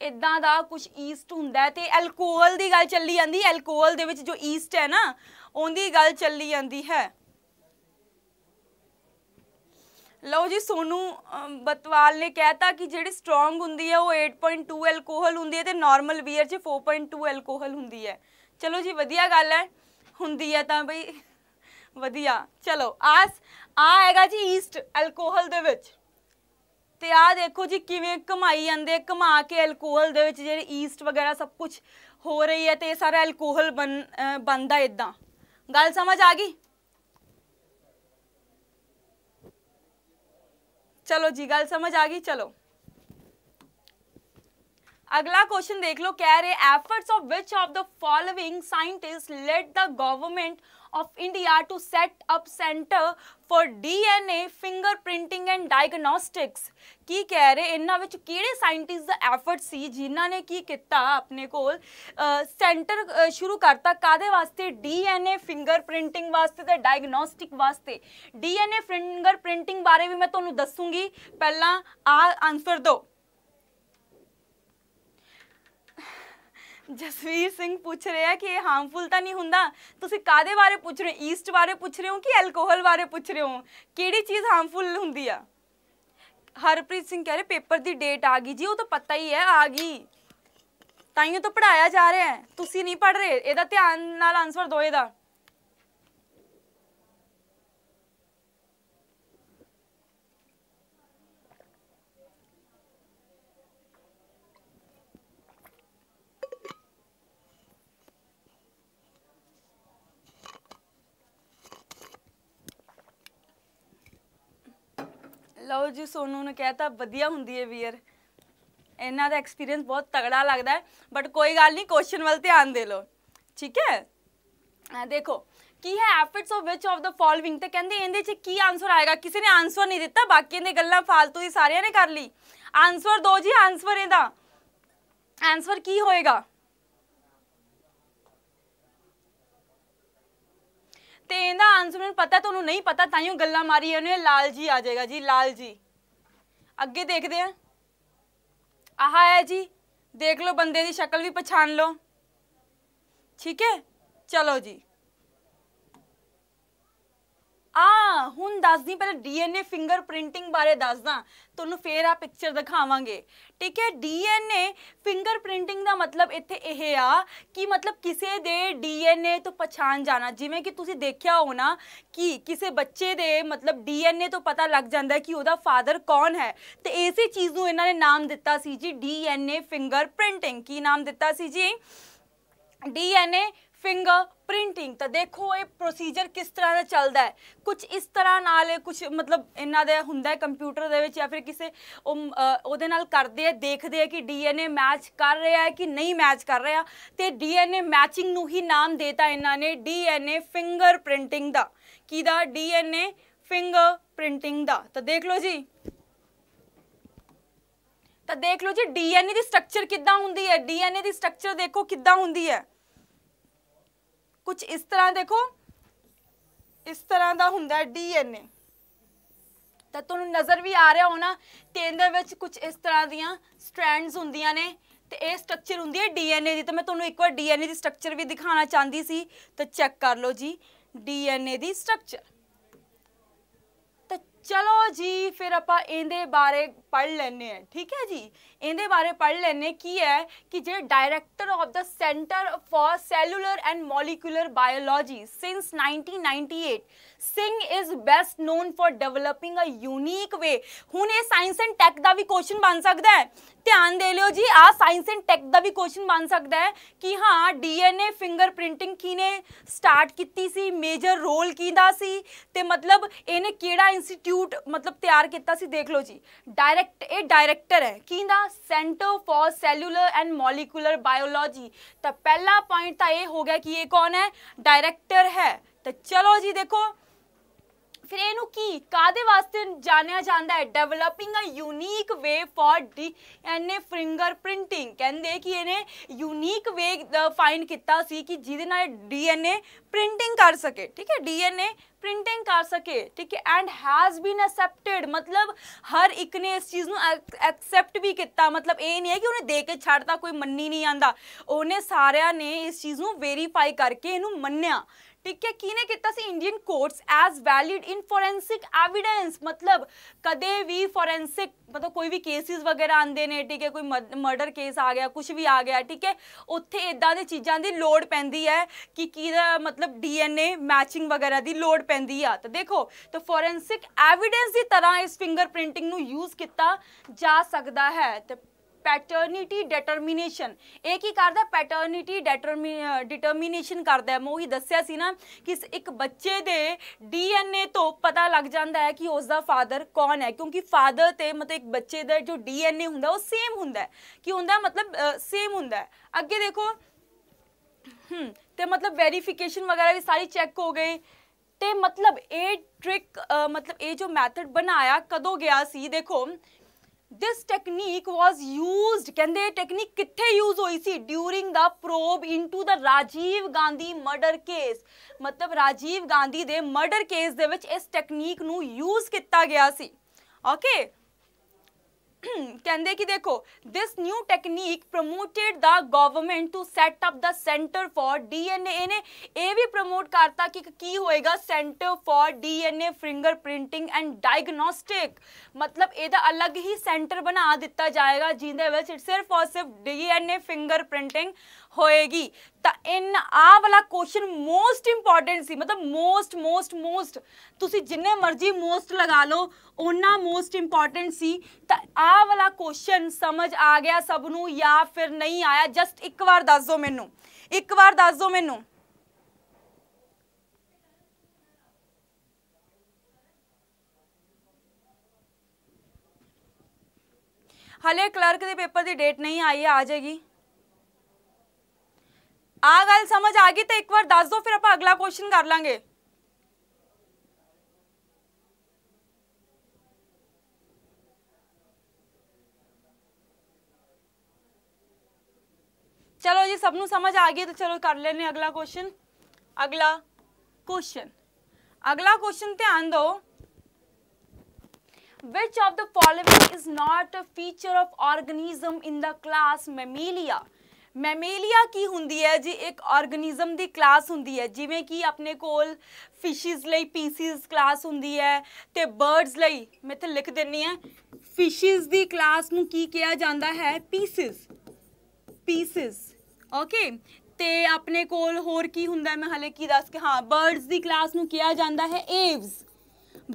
ਇਦਾਂ ਦਾ ਕੁਝ ਈਸਟ ਹੁੰਦਾ ਤੇ ਐਲਕੋਹਲ ਦੀ ਗੱਲ ਚੱਲੀ ਜਾਂਦੀ ਐਲਕੋਹਲ ਦੇ ਵਿੱਚ ਜੋ ਈਸਟ ਹੈ ਨਾ ਉਹਦੀ ਗੱਲ ਚੱਲੀ ਜਾਂਦੀ ਹੈ ਲਓ ਜੀ ਸੋਨੂ ਬਤਵਾਲ ਨੇ ਕਹਿਤਾ ਕਿ ਜਿਹੜੀ ਸਟਰੋਂਗ ਹੁੰਦੀ ਹੈ ਉਹ 8.2 ਐਲਕੋਹਲ ਹੁੰਦੀ ਹੈ ਤੇ ਨਾਰਮਲ ਬੀਅਰ 'ਚ 4.2 ਐਲਕੋਹਲ ਹੁੰਦੀ ਹੈ ਚਲੋ ਜੀ ਵਧੀਆ ਗੱਲ ਹੈ ਹੁੰਦੀ ਹੈ ਤਾਂ ਬਈ ਵਧੀਆ ਚਲੋ ਆਸ ਆ ਹੈਗਾ ਜੀ ਈਸਟ ਐਲਕੋਹਲ ਦੇ ਵਿੱਚ ਤੇ ਆ ਦੇਖੋ ਜੀ ਕਿਵੇਂ ਕਮਾਈ ਜਾਂਦੇ ਕਮਾ ਕੇ ਐਲਕੋਹਲ ਦੇ ਵਿੱਚ ਜਿਹੜੇ ਈਸਟ ਵਗੈਰਾ ਸਭ ਕੁਝ ਹੋ ਰਹੀ ਹੈ ਤੇ ਇਹ ਸਾਰਾ ਐਲਕੋਹਲ ਬਣ ਬਣਦਾ ਇਦਾਂ ਗੱਲ ਸਮਝ ਆ ਗਈ चलो जी गल समझ आ गई चलो अगला क्वेश्चन देख लो कह रहे efforts of which of the following scientist let the government of India to set up center for DNA fingerprinting and diagnostics ਕੀ ਕਹਿ ਰਹੇ ਇਹਨਾਂ ਵਿੱਚ ਕਿਹੜੇ ਸਾਇੰਟਿਸਟ ਦਾ ਐਫਰਟ ਸੀ ਜਿਨ੍ਹਾਂ ਨੇ ਕੀ ਕੀਤਾ ਆਪਣੇ ਕੋਲ ਸੈਂਟਰ ਸ਼ੁਰੂ ਕਰਤਾ ਕਾਦੇ ਵਾਸਤੇ DNA ਫਿੰਗਰਪ੍ਰਿੰਟਿੰਗ ਵਾਸਤੇ ਤੇ ਡਾਇਗਨੋਸਟਿਕ ਵਾਸਤੇ DNA ਫਿੰਗਰਪ੍ਰਿੰਟਿੰਗ ਬਾਰੇ ਵੀ ਮੈਂ ਤੁਹਾਨੂੰ ਦੱਸੂਗੀ ਪਹਿਲਾਂ ਆ ਆਨਸਰ ਦਿਓ ਜਸਵੀਰ ਸਿੰਘ ਪੁੱਛ ਰਿਹਾ ਕਿ ਇਹ ਹਾਰਮਫੁਲ ਤਾਂ ਨਹੀਂ ਹੁੰਦਾ ਤੁਸੀਂ ਕਾਦੇ ਬਾਰੇ ਪੁੱਛ ਰਹੇ ਹੋ ਈਸਟ ਬਾਰੇ ਪੁੱਛ ਰਹੇ ਹੋ ਕਿ ਐਲਕੋਹਲ ਬਾਰੇ ਪੁੱਛ ਰਹੇ ਹੋ ਕਿਹੜੀ ਚੀਜ਼ ਹਾਰਮਫੁਲ ਹੁੰਦੀ ਆ ਹਰਪ੍ਰੀਤ ਸਿੰਘ ਕਹ ਰਿਹਾ ਪੇਪਰ ਦੀ ਡੇਟ ਆ ਗਈ ਜੀ ਉਹ ਤਾਂ ਪਤਾ ਹੀ ਹੈ ਆ ਗਈ ਹੀ ਤਾਂ ਪੜਾਇਆ ਜਾ ਰਿਹਾ ਤੁਸੀਂ ਨਹੀਂ ਪੜ ਰਹੇ ਇਹਦਾ ਧਿਆਨ ਨਾਲ ਆਨਸਰ ਦਿਓ ਇਹਦਾ ਲਓ ਜੀ ਸੋਨੂ ਨੇ ਕਹਿਤਾ ਵਧੀਆ ਹੁੰਦੀ ਹੈ ਵੀਅਰ ਇਹਨਾਂ ਦਾ ਐਕਸਪੀਰੀਅੰਸ ਬਹੁਤ ਤਗੜਾ ਲੱਗਦਾ ਹੈ ਬਟ ਕੋਈ ਗੱਲ ਨਹੀਂ ਕੁਐਸਚਨ ਵੱਲ ਧਿਆਨ ਦੇ ਲਓ ਠੀਕ ਹੈ ਦੇਖੋ ਕੀ ਹੈ efforts of which of the following ਤੇ ਕਹਿੰਦੇ ਇਹਦੇ ਚ ਕੀ ਆਨਸਰ ਆਏਗਾ ਕਿਸੇ ਨੇ ਆਨਸਰ ਨਹੀਂ ਦਿੱਤਾ ਬਾਕੀ ਨੇ ਗੱਲਾਂ ਫालतू ਹੀ ਸਾਰਿਆਂ ਨੇ ਕਰ ਲਈ ਆਨਸਰ ਦੋ ਜੀ ਆਨਸਰ ਇਹਦਾ ਆਨਸਰ ਕੀ ਹੋਏਗਾ ਤੇ ਇਹਦਾ ਆਨਸਰ ਮੈਨੂੰ ਪਤਾ ਤੁਹਾਨੂੰ ਨਹੀਂ ਪਤਾ ਤਾਂ ਹੀ ਗੱਲਾਂ ਮਾਰੀ ਉਹਨੇ ਲਾਲ ਜੀ ਆ ਜਾਏਗਾ ਜੀ ਲਾਲ ਜੀ ਅੱਗੇ ਦੇਖਦੇ ਆ ਆਹ ਹੈ ਜੀ ਦੇਖ ਲਓ ਬੰਦੇ ਦੀ ਸ਼ਕਲ ਵੀ ਪਛਾਣ ਲਓ ਠੀਕ ਹੈ ਚਲੋ ਜੀ ਆ ਹੁਣ ਦੱਸਦੀ ਪਹਿਲੇ ਡੀਐਨਏ ਫਿੰਗਰ ਪ੍ਰਿੰਟਿੰਗ ਬਾਰੇ ਦੱਸਦਾ ਤੁਹਾਨੂੰ ਫੇਰ ਆ ਪਿਕਚਰ ਦਿਖਾਵਾਂਗੇ ਠੀਕ ਹੈ ਡੀਐਨਏ ਫਿੰਗਰ ਪ੍ਰਿੰਟਿੰਗ ਦਾ ਮਤਲਬ ਇੱਥੇ ਇਹ ਆ ਕਿ ਮਤਲਬ ਕਿਸੇ ਦੇ ਡੀਐਨਏ ਤੋਂ ਪਛਾਣ ਜਾਣਾ ਜਿਵੇਂ ਕਿ ਤੁਸੀਂ ਦੇਖਿਆ ਹੋ ਨਾ ਕਿ ਕਿਸੇ ਬੱਚੇ ਦੇ ਮਤਲਬ ਡੀਐਨਏ ਤੋਂ ਪਤਾ ਲੱਗ ਜਾਂਦਾ ਕਿ ਉਹਦਾ ਫਾਦਰ ਕੌਣ ਹੈ ਤੇ ਇਸੇ ਚੀਜ਼ ਨੂੰ ਇਹਨਾਂ ਨੇ ਨਾਮ ਦਿੱਤਾ ਸੀ ਜੀ ਡੀਐਨਏ ਫਿੰਗਰ ਪ੍ਰਿੰਟਿੰਗ ਕੀ ਨਾਮ ਦਿੱਤਾ ਸੀ ਜੀ ਡੀਐਨਏ ਫਿੰਗਰ ਪ੍ਰਿੰਟਿੰਗ ਤਾਂ ਦੇਖੋ ਇਹ ਪ੍ਰੋਸੀਜਰ ਕਿਸ ਤਰ੍ਹਾਂ ਦਾ ਚੱਲਦਾ ਹੈ ਕੁਝ ਇਸ ਤਰ੍ਹਾਂ ਨਾਲ ਕੁਝ ਮਤਲਬ ਇਹਨਾਂ ਦੇ ਹੁੰਦਾ ਹੈ ਕੰਪਿਊਟਰ ਦੇ ਵਿੱਚ ਜਾਂ ਫਿਰ ਕਿਸੇ ਉਹਦੇ ਨਾਲ ਕਰਦੇ ਆ ਦੇਖਦੇ ਆ ਕਿ ਡੀਐਨਏ ਮੈਚ ਕਰ ਰਿਹਾ ਹੈ ਕਿ ਨਹੀਂ ਮੈਚ ਕਰ ਰਿਹਾ ਤੇ ਡੀਐਨਏ ਮੈਚਿੰਗ ਨੂੰ ਹੀ ਨਾਮ ਦੇਤਾ ਇਹਨਾਂ ਨੇ ਡੀਐਨਏ ਫਿੰਗਰ ਪ੍ਰਿੰਟਿੰਗ ਦਾ ਕਿਦਾ ਡੀਐਨਏ ਫਿੰਗਰ ਪ੍ਰਿੰਟਿੰਗ ਦਾ ਤਾਂ ਦੇਖ ਲਓ ਜੀ ਤਾਂ ਦੇਖ ਲਓ ਜੀ ਡੀਐਨਏ ਦੀ ਸਟਰਕਚਰ ਕਿੱਦਾਂ ਹੁੰਦੀ ਹੈ ਡੀਐਨਏ ਦੀ ਸਟਰਕਚਰ ਦੇਖੋ ਕਿੱਦਾਂ ਹੁੰਦੀ ਹੈ ਕੁਝ ਇਸ ਤਰ੍ਹਾਂ ਦੇਖੋ ਇਸ ਤਰ੍ਹਾਂ ਦਾ ਹੁੰਦਾ ਡੀਐਨਏ ਤਾਂ ਤੁਹਾਨੂੰ ਨਜ਼ਰ ਵੀ ਆ ਰਿਹਾ ਹੋਣਾ ਤੇ ਇਹਦੇ ਵਿੱਚ ਕੁਝ ਇਸ ਤਰ੍ਹਾਂ ਦੀਆਂ ਸਟ੍ਰੈਂਡਸ ਹੁੰਦੀਆਂ ਨੇ ਤੇ ਇਹ ਸਟਰਕਚਰ ਹੁੰਦੀ ਹੈ ਡੀਐਨਏ ਦੀ ਤਾਂ ਮੈਂ ਤੁਹਾਨੂੰ ਇੱਕ ਵਾਰ ਡੀਐਨਏ ਦੀ ਸਟਰਕਚਰ ਵੀ ਦਿਖਾਉਣਾ ਚਾਹੁੰਦੀ ਸੀ ਤਾਂ ਚੈੱਕ ਕਰ ਲਓ ਜੀ ਡੀਐਨਏ ਦੀ ਸਟਰਕਚਰ ਤਾਂ ਚਲੋ ਜੀ ਫਿਰ ਆਪਾਂ ਇਹਦੇ ਬਾਰੇ ਪੜ੍ਹ ਲੈਣੇ ਆ ਠੀਕ ਹੈ ਜੀ ਇਹਦੇ ਬਾਰੇ ਪੜ ਲੈਨੇ ਕੀ ਹੈ ਕਿ ਜੇ director of the centre for cellular and molecular biology ਸਿንስ 1998 Singh is best known for developing a unique way ਹੁਣ ਇਹ ਸਾਇੰਸ ਐਂਡ ਟੈਕ ਦਾ ਵੀ ਕੁਐਸਚਨ ਬਣ ਸਕਦਾ ਹੈ ਧਿਆਨ ਦੇ ਲਿਓ ਜੀ ਆ ਸਾਇੰਸ ਐਂਡ ਟੈਕ ਦਾ ਵੀ ਕੁਐਸਚਨ ਬਣ ਸਕਦਾ ਹੈ ਕਿ ਹਾਂ ਡੀਐਨਏ ਫਿੰਗਰ ਪ੍ਰਿੰਟਿੰਗ ਕਿਨੇ ਸਟਾਰਟ ਕੀਤੀ ਸੀ ਮੇਜਰ ਰੋਲ ਕੀਦਾ ਸੀ ਤੇ ਮਤਲਬ ਇਹਨੇ ਕਿਹੜਾ ਇੰਸਟੀਚਿਊਟ ਮਤਲਬ ਤਿਆਰ ਕੀਤਾ ਸੀ ਦੇਖ ਲਓ ਜੀ ਡਾਇਰੈਕਟ ਇਹ ਡਾਇਰੈਕਟਰ ਹੈ ਕਿੰਦਾ centre for cellular and molecular biology ਤਾਂ ਪਹਿਲਾ ਪੁਆਇੰਟ ਤਾਂ ਇਹ ਹੋ ਗਿਆ ਕਿ ਇਹ ਕੌਣ ਹੈ ਡਾਇਰੈਕਟਰ ਹੈ ਤਾਂ ਚਲੋ ਜੀ ਦੇਖੋ ਫਿਰ ਇਹਨੂੰ ਕੀ ਕਾਦੇ ਵਾਸਤੇ ਜਾਣਿਆ ਜਾਂਦਾ ਹੈ developing a unique way for D N A fingerprinting ਕਹਿੰਦੇ ਕਿ ਇਹਨੇ ਯੂਨੀਕ ਵੇ ਫਾਈਨ ਕੀਤਾ ਸੀ ਕਿ ਜਿਹਦੇ ਨਾਲ ਡੀਐਨਏ ਪ੍ਰਿੰਟਿੰਗ ਕਰ ਸਕੇ ਠੀਕ ਹੈ ਡੀਐਨਏ ਪ੍ਰਿੰਟਿੰਗ ਕਰ ਸਕੇ ਠੀਕ ਹੈ ਐਂਡ ਹੈਜ਼ ਬੀਨ ਅਸੈਪਟਡ ਮਤਲਬ ਹਰ ਇੱਕ ਨੇ ਇਸ ਚੀਜ਼ ਨੂੰ ਐਕਸੈਪਟ ਵੀ ਕੀਤਾ ਮਤਲਬ ਇਹ ਨਹੀਂ ਹੈ ਕਿ ਉਹਨੇ ਦੇ ਕੇ ਛੱਡਤਾ ਕੋਈ ਮੰਨੀ ਨਹੀਂ ਆਂਦਾ ਉਹਨੇ ਸਾਰਿਆਂ ਨੇ ਇਸ ਚੀਜ਼ ਨੂੰ ਵੈਰੀਫਾਈ ਕਰਕੇ ਇਹਨੂੰ ਮੰਨਿਆ ਠੀਕ ਹੈ ਕਿਨੇ ਕੀਤਾ ਸੀ Indian courts as valid in forensic evidence ਮਤਲਬ ਕਦੇ ਵੀ ਫੋਰੈਂਸਿਕ ਮਤਲਬ ਕੋਈ ਵੀ ਕੇਸਿਸ ਵਗੈਰਾ ਆਂਦੇ ਨੇ ਠੀਕ ਹੈ ਕੋਈ ਮਰਡਰ ਕੇਸ ਆ ਗਿਆ ਕੁਝ ਵੀ ਆ ਗਿਆ ਠੀਕ ਹੈ ਉੱਥੇ ਇਦਾਂ ਦੀ ਚੀਜ਼ਾਂ ਦੀ ਲੋੜ ਪੈਂਦੀ ਹੈ ਕਿ ਕੀ ਮਤਲਬ ਡੀਐਨਏ ਮੈਚਿੰਗ ਵਗੈਰਾ ਦੀ ਲੋੜ ਪੈਂਦੀ ਆ ਤਾਂ ਦੇਖੋ ਤਾਂ ਫੋਰੈਂਸਿਕ ਐਵੀਡੈਂਸ ਦੀ ਤਰ੍ਹਾਂ ਇਸ ਫਿੰਗਰ ਪ੍ਰਿੰਟਿੰਗ ਨੂੰ ਯੂਜ਼ ਕੀਤਾ ਜਾ ਸਕਦਾ ਹੈ ਤੇ ਪੈਟਰਨਿਟੀ ਡਿਟਰਮੀਨੇਸ਼ਨ ਇਹ ਕੀ ਕਰਦਾ ਪੈਟਰਨਿਟੀ ਡਿਟਰਮੀਨੇਸ਼ਨ ਕਰਦਾ ਹੈ ਉਹ ਹੀ ਦੱਸਿਆ ਸੀ ਨਾ ਕਿ ਇੱਕ ਬੱਚੇ ਦੇ ਡੀਐਨਏ ਤੋਂ ਪਤਾ ਲੱਗ ਜਾਂਦਾ ਹੈ ਕਿ ਉਸ ਦਾ ਫਾਦਰ ਕੌਣ ਹੈ ਕਿਉਂਕਿ ਫਾਦਰ ਤੇ ਮਤਲਬ ਇੱਕ ਬੱਚੇ ਦਾ ਜੋ ਡੀਐਨਏ ਹੁੰਦਾ ਉਹ ਸੇਮ ਹੁੰਦਾ ਹੈ ਕਿ ਹੁੰਦਾ ਮਤਲਬ ਸੇਮ ਹੁੰਦਾ ਹੈ ਅੱਗੇ ਦੇਖੋ ਹੂੰ ਤੇ ਮਤਲਬ ਵੈਰੀਫਿਕੇਸ਼ਨ ਵਗੈਰਾ ਵੀ ਸਾਰੀ ਚੈੱਕ ਹੋ ਗਈ ਤੇ ਮਤਲਬ ਇਹ ਟ੍ਰਿਕ ਮਤਲਬ ਇਹ ਜੋ ਮੈਥਡ ਬਣਾਇਆ ਕਦੋਂ ਗਿਆ ਸੀ ਦੇਖੋ ਦਿਸ ਟੈਕਨੀਕ ਵਾਸ ਯੂਜ਼ਡ ਕਹਿੰਦੇ ਇਹ ਟੈਕਨੀਕ ਕਿੱਥੇ ਯੂਜ਼ ਹੋਈ ਸੀ during the probe into the Rajiv Gandhi murder case ਮਤਲਬ ਰਾਜੀਵ ਗਾਂਧੀ ਦੇ ਮਰਡਰ ਕੇਸ ਦੇ ਵਿੱਚ ਇਸ ਟੈਕਨੀਕ ਨੂੰ ਯੂਜ਼ ਕੀਤਾ ਗਿਆ ਸੀ ਓਕੇ ਕਹਿੰਦੇ ਕਿ ਦੇਖੋ this new technique promoted the government to set up the center for DNA ਇਹਨੇ ਇਹ ਵੀ ਪ੍ਰਮੋਟ ਕਰਤਾ ਕਿ ਕੀ ਹੋਏਗਾ center for DNA fingerprinting and diagnostic ਮਤਲਬ ਇਹਦਾ ਅਲੱਗ ਹੀ ਸੈਂਟਰ ਬਣਾ ਦਿੱਤਾ ਜਾਏਗਾ ਜਿਹਦੇ ਵਿੱਚ ਸਿਰਫ ਔਰ ਸਿਰਫ DNA fingerprinting ਹੋਏਗੀ ਤਾਂ ਇਨ ਆ ਵਾਲਾ ਕੁਐਸਚਨ ਮੋਸਟ ਇੰਪੋਰਟੈਂਟ ਸੀ ਮਤਲਬ ਮੋਸਟ ਮੋਸਟ ਮੋਸਟ ਤੁਸੀਂ ਜਿੰਨੇ ਮਰਜ਼ੀ ਮੋਸਟ ਲਗਾ ਲਓ ਉਹਨਾਂ ਮੋਸਟ ਇੰਪੋਰਟੈਂਟ ਸੀ ਤਾਂ ਆ ਵਾਲਾ ਕੁਐਸਚਨ ਸਮਝ ਆ ਗਿਆ ਸਭ ਨੂੰ ਜਾਂ ਫਿਰ ਨਹੀਂ ਆਇਆ ਜਸਟ ਇੱਕ ਵਾਰ ਦੱਸ ਦਿਓ ਮੈਨੂੰ ਇੱਕ ਵਾਰ ਦੱਸ ਦਿਓ ਮੈਨੂੰ ਹਲੇ ਕਲਰਕ ਦੇ ਪੇਪਰ ਦੀ ਡੇਟ ਨਹੀਂ ਆਈ ਆ ਜਾਏਗੀ ਆ ਗੱਲ ਸਮਝ ਆ ਗਈ ਤੇ ਇੱਕ ਵਾਰ ਦੱਸ ਦਿਓ ਫਿਰ ਆਪਾਂ ਅਗਲਾ ਕੁਐਸਚਨ ਕਰ ਲਾਂਗੇ ਚਲੋ ਜੀ ਸਭ ਨੂੰ ਸਮਝ ਆ ਗਈ ਤਾਂ ਚਲੋ ਕਰ ਲੈਨੇ ਅਗਲਾ ਕੁਐਸਚਨ ਅਗਲਾ ਕੁਐਸਚਨ ਅਗਲਾ ਕੁਐਸਚਨ ਧਿਆਨ ਦਿਓ which of the following is not a feature of organism in the class mammalia ਮੈਮੇਲੀਆ ਕੀ ਹੁੰਦੀ ਹੈ ਜੀ ਇੱਕ ਆਰਗੇਨਿਜ਼ਮ ਦੀ ਕਲਾਸ ਹੁੰਦੀ ਹੈ ਜਿਵੇਂ ਕਿ ਆਪਣੇ ਕੋਲ ਫਿਸ਼ਿਸ ਲਈ ਪੀਸੀਜ਼ ਕਲਾਸ ਹੁੰਦੀ ਹੈ ਤੇ ਬਰਡਸ ਲਈ ਮੈਂ ਇੱਥੇ ਲਿਖ ਦਿੰਨੀ ਆ ਫਿਸ਼ਿਸ ਦੀ ਕਲਾਸ ਨੂੰ ਕੀ ਕਿਹਾ ਜਾਂਦਾ ਹੈ ਪੀਸੀਜ਼ ਪੀਸੀਜ਼ ਓਕੇ ਤੇ ਆਪਣੇ ਕੋਲ ਹੋਰ ਕੀ ਹੁੰਦਾ ਮੈਂ ਹਲੇ ਕੀ ਦੱਸ ਕੇ ਹਾਂ ਬਰਡਸ ਦੀ ਕਲਾਸ ਨੂੰ ਕਿਹਾ ਜਾਂਦਾ ਹੈ ਏਵਸ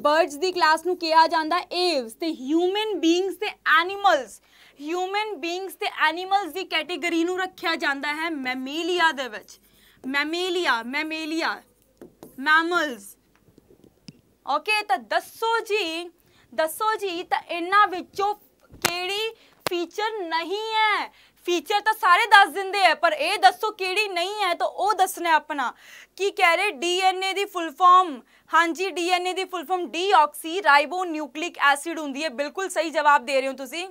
ਬਰਡਸ ਦੀ ਕਲਾਸ ਨੂੰ ਕਿਹਾ ਜਾਂਦਾ ਏਵਸ ਤੇ ਹਿਊਮਨ ਬੀਇੰਗਸ ਤੇ ਐਨੀਮਲਸ ਹਿਊਮਨ ਬੀਇੰਗਸ ਤੇ ਐਨੀਮਲਸ ਦੀ ਕੈਟਾਗਰੀ ਨੂੰ ਰੱਖਿਆ ਜਾਂਦਾ ਹੈ ਮੈਮੇਲੀਆ ਦੇ ਵਿੱਚ ਮੈਮੇਲੀਆ ਮੈਮੇਲੀਆ ਮੈਮਲਸ ਓਕੇ ਤਾਂ ਦੱਸੋ ਜੀ ਦੱਸੋ ਜੀ ਤਾਂ ਇਹਨਾਂ ਵਿੱਚੋਂ ਕਿਹੜੀ ਫੀਚਰ ਨਹੀਂ ਹੈ ਫੀਚਰ ਤਾਂ ਸਾਰੇ ਦੱਸ ਦਿੰਦੇ ਆ ਪਰ ਇਹ ਦੱਸੋ ਕਿਹੜੀ ਨਹੀਂ ਹੈ ਤਾਂ ਉਹ ਦੱਸਣਾ ਆਪਣਾ ਕੀ ਕਹਿ ਰਹੇ ਡੀਐਨਏ ਦੀ ਫੁੱਲ ਫਾਰਮ ਹਾਂਜੀ ਡੀਐਨਏ ਦੀ full form deoxyribonucleic acid ਹੁੰਦੀ ਹੈ ਬਿਲਕੁਲ ਸਹੀ ਜਵਾਬ ਦੇ ਰਹੇ ਹੋ ਤੁਸੀਂ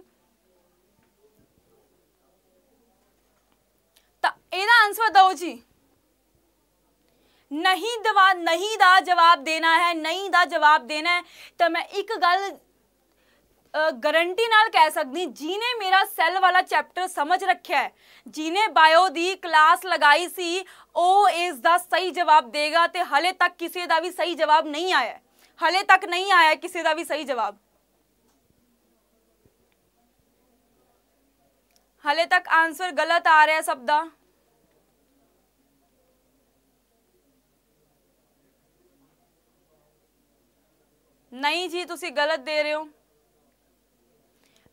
ਇਹਦਾ ਆਨਸਰ ਦਿਓ ਜੀ ਨਹੀਂ ਦਵਾ ਨਹੀਂ ਦਾ ਜਵਾਬ ਦੇਣਾ ਹੈ ਨਹੀਂ ਦਾ ਜਵਾਬ ਦੇਣਾ ਹੈ ਤਾਂ ਮੈਂ ਇੱਕ ਗੱਲ ਗਾਰੰਟੀ ਨਾਲ ਕਹਿ ਸਕਦੀ ਜਿਨੇ ਮੇਰਾ ਸੈੱਲ ਵਾਲਾ ਚੈਪਟਰ ਸਮਝ ਰੱਖਿਆ ਹੈ ਜਿਨੇ ਬਾਇਓ ਦੀ ਕਲਾਸ ਲਗਾਈ ਸੀ ਉਹ ਇਸ ਦਾ ਸਹੀ ਜਵਾਬ ਦੇਗਾ ਤੇ ਹਲੇ ਤੱਕ ਕਿਸੇ ਦਾ ਵੀ ਸਹੀ ਜਵਾਬ ਨਹੀਂ ਆਇਆ ਹਲੇ ਤੱਕ ਨਹੀਂ ਆਇਆ ਕਿਸੇ ਦਾ ਵੀ ਸਹੀ ਜਵਾਬ ਹਲੇ ਤੱਕ ਆਨਸਰ ਗਲਤ ਆ ਰਿਹਾ ਸਭ ਦਾ ਨਹੀਂ ਜੀ ਤੁਸੀਂ ਗਲਤ ਦੇ ਰਹੇ ਹੋ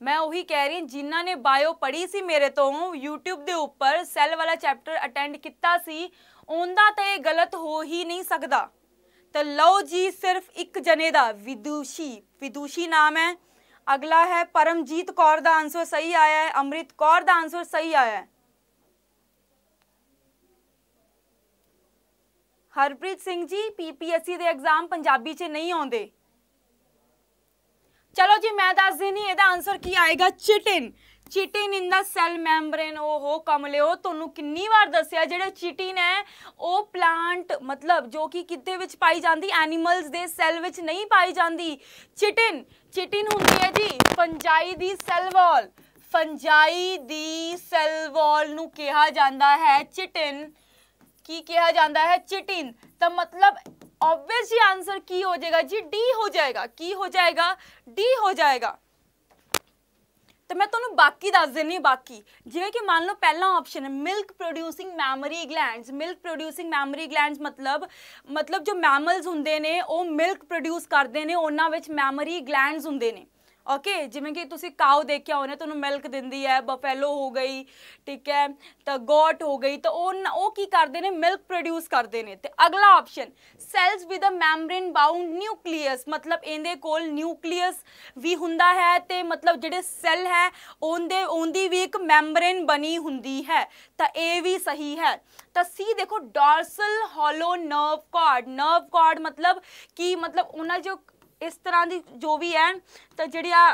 ਮੈਂ ਉਹੀ ਕਹਿ ਰਹੀ ਜਿਨ੍ਹਾਂ ਨੇ ਬਾਇਓ ਪੜ੍ਹੀ ਸੀ ਮੇਰੇ ਤੋਂ YouTube ਦੇ ਉੱਪਰ ਸੈੱਲ ਵਾਲਾ ਚੈਪਟਰ ਅਟੈਂਡ ਕੀਤਾ ਸੀ ਉਹਦਾ ਤਾਂ ਇਹ ਗਲਤ ਹੋ ਹੀ ਨਹੀਂ ਸਕਦਾ ਤਾਂ ਲਓ ਜੀ ਸਿਰਫ ਇੱਕ ਜਨੇ ਦਾ ਵਿਦੂਸ਼ੀ ਵਿਦੂਸ਼ੀ ਨਾਮ ਹੈ ਅਗਲਾ ਹੈ ਪਰਮਜੀਤ ਕੌਰ ਦਾ ਆਨਸਰ ਸਹੀ ਆਇਆ ਹੈ ਅਮ੍ਰਿਤ ਕੌਰ ਦਾ ਆਨਸਰ ਸਹੀ ਆਇਆ ਹੈ ਹਰਪ੍ਰੀਤ ਸਿੰਘ ਜੀ ਪੀਪੀਐਸਸੀ ਦੇ ਐਗਜ਼ਾਮ ਪੰਜਾਬੀ 'ਚ ਨਹੀਂ ਆਉਂਦੇ ਚਲੋ ਜੀ ਮੈਂ ਦੱਸ ਦਿੰਨੀ ਇਹਦਾ ਆਨਸਰ ਕੀ ਆਏਗਾ ਚਿਟਿਨ ਚਿਟਿਨ ਇਨ ਦਾ ਸੈਲ ਉਹ ਹੋ ਕਮਲਿਓ ਤੁਹਾਨੂੰ ਕਿੰਨੀ ਵਾਰ ਦੱਸਿਆ ਜਿਹੜੇ ਚਿਟਿਨ ਹੈ ਉਹ ਪਲਾਂਟ ਮਤਲਬ ਜੋ ਕਿ ਕਿੱਦੇ ਵਿੱਚ ਪਾਈ ਜਾਂਦੀ ਐਨੀਮਲਸ ਦੇ ਸੈਲ ਵਿੱਚ ਨਹੀਂ ਪਾਈ ਜਾਂਦੀ ਚਿਟਿਨ ਚਿਟਿਨ ਹੁੰਦੀ ਹੈ ਜੀ ਫੰਜਾਈ ਦੀ ਸੈਲ ਵਾਲ ਫੰਜਾਈ ਦੀ ਸੈਲ ਵਾਲ ਨੂੰ ਕਿਹਾ ਜਾਂਦਾ ਹੈ ਚਿਟਿਨ ਕੀ ਕਿਹਾ ਜਾਂਦਾ ਹੈ ਚਿਟਿਨ ਤਾਂ ਮਤਲਬ ਆਬਵੀਅਸਲੀ ਆਨਸਰ आंसर ਹੋ ਜਾਏਗਾ ਜੀ ਡੀ ਹੋ ਜਾਏਗਾ ਕੀ ਹੋ ਜਾਏਗਾ ਡੀ ਹੋ ਜਾਏਗਾ ਤੇ ਮੈਂ ਤੁਹਾਨੂੰ ਬਾਕੀ ਦੱਸ ਦਿੰਨੀ ਬਾਕੀ ਜਿਵੇਂ ਕਿ ਮੰਨ ਲਓ ਪਹਿਲਾ ਆਪਸ਼ਨ ਹੈ milk producing mammary glands milk producing mammary glands ਮਤਲਬ ਮਤਲਬ ਜੋ ਮੈਮਲਸ ਹੁੰਦੇ ਨੇ ਉਹ ਮਿਲਕ ਪ੍ਰੋਡਿਊਸ ਕਰਦੇ ਨੇ ਉਹਨਾਂ ਵਿੱਚ ਮੈਮਰੀ ਗਲੈਂਡਸ ਹੁੰਦੇ ਨੇ ਓਕੇ ਜਿਵੇਂ ਕਿ ਤੁਸੀਂ ਕਾਉ ਦੇਖਿਆ ਹੋਣਾ ਤੁਹਾਨੂੰ ਮਿਲਕ ਦਿੰਦੀ ਹੈ ਬਫੈਲੋ ਹੋ ਗਈ ਠੀਕ ਹੈ ਤਾਂ ਗੋਟ ਹੋ ਗਈ ਤਾਂ ਉਹ ਉਹ ਕੀ ਕਰਦੇ ਨੇ ਮਿਲਕ ਪ੍ਰੋਡਿਊਸ ਕਰਦੇ ਨੇ ਤੇ ਅਗਲਾ option cells with a membrane bound nucleus ਮਤਲਬ ਇਹਦੇ ਕੋਲ ਨਿਊਕਲੀਅਸ ਵੀ ਹੁੰਦਾ ਹੈ ਤੇ ਮਤਲਬ ਜਿਹੜੇ ਸੈੱਲ ਹੈ ਉਹਦੇ ਉਹਦੀ ਵੀ ਇੱਕ ਮੈਮਬ੍ਰੇਨ ਬਣੀ ਹੁੰਦੀ ਹੈ ਤਾਂ ਇਹ ਵੀ ਸਹੀ ਹੈ ਤਾਂ ਸੀ ਦੇਖੋ dorsal hollow nerve cord nerve cord ਮਤਲਬ ਕੀ ਮਤਲਬ ਉਹਨਾਂ ਜੋ ਇਸ ਤਰ੍ਹਾਂ ਦੀ ਜੋ ਵੀ ਹੈ ਤਾਂ ਜਿਹੜੀ ਆ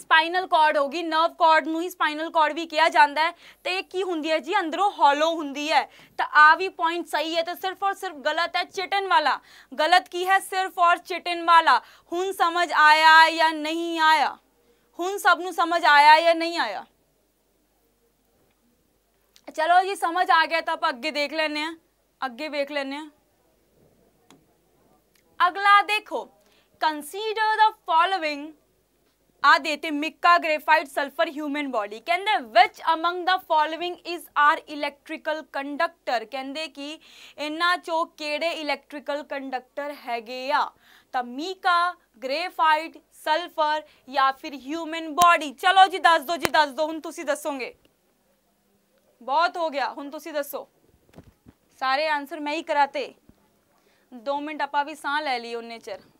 ਸਪਾਈਨਲ ਕਾਰਡ ਹੋਗੀ ਨਰਵ ਕਾਰਡ ਨੂੰ ਹੀ ਸਪਾਈਨਲ ਕਾਰਡ ਵੀ ਕਿਹਾ ਜਾਂਦਾ ਹੈ ਤੇ ਇਹ ਕੀ ਹੁੰਦੀ ਹੈ ਜੀ ਅੰਦਰੋਂ ਹੌਲੋ ਹੁੰਦੀ ਹੈ ਤਾਂ ਆ ਵੀ ਪੁਆਇੰਟ ਸਹੀ ਹੈ ਤਾਂ ਸਿਰਫ ਔਰ ਸਿਰਫ ਗਲਤ ਹੈ ਚਿਟਨ ਵਾਲਾ ਗਲਤ ਕੀ ਹੈ ਸਿਰਫ ਔਰ ਚਿਟਨ ਵਾਲਾ ਹੁਣ ਸਮਝ ਆਇਆ ਜਾਂ ਨਹੀਂ ਆਇਆ ਹੁਣ ਸਭ ਨੂੰ ਸਮਝ ਆਇਆ ਜਾਂ ਨਹੀਂ ਆਇਆ ਚਲੋ ਜੀ ਸਮਝ ਆ ਗਿਆ ਤਾਂ ਆਪਾਂ ਅੱਗੇ ਦੇਖ ਲੈਨੇ ਆ ਅੱਗੇ ਵੇਖ ਲੈਨੇ ਆ ਅਗਲਾ ਦੇਖੋ consider the following are they the mica graphite sulfur human body ਕਹਿੰਦੇ which among the following is our electrical conductor ਕਹਿੰਦੇ ਕਿ ਇਹਨਾਂ ਚੋਂ ਕਿਹੜੇ electrical conductor ਹੈਗੇ ਆ ਤਾਂ ਮੀਕਾ ਗ੍ਰੇਫਾਈਟ ਸਲਫਰ ਜਾਂ ਫਿਰ ਹਿਊਮਨ ਬਾਡੀ ਚਲੋ ਜੀ ਦੱਸ ਦਿਓ ਜੀ ਦੱਸ ਦਿਓ ਹੁਣ ਤੁਸੀਂ ਦੱਸੋਗੇ ਬਹੁਤ ਹੋ ਗਿਆ ਹੁਣ ਤੁਸੀਂ ਦੱਸੋ ਸਾਰੇ ਆਨਸਰ ਮੈਂ ਹੀ ਕਰਾਤੇ 2 ਮਿੰਟ ਆਪਾਂ ਵੀ ਸਾਹ ਲੈ ਲਈ ਉਹਨੇ ਚਿਰ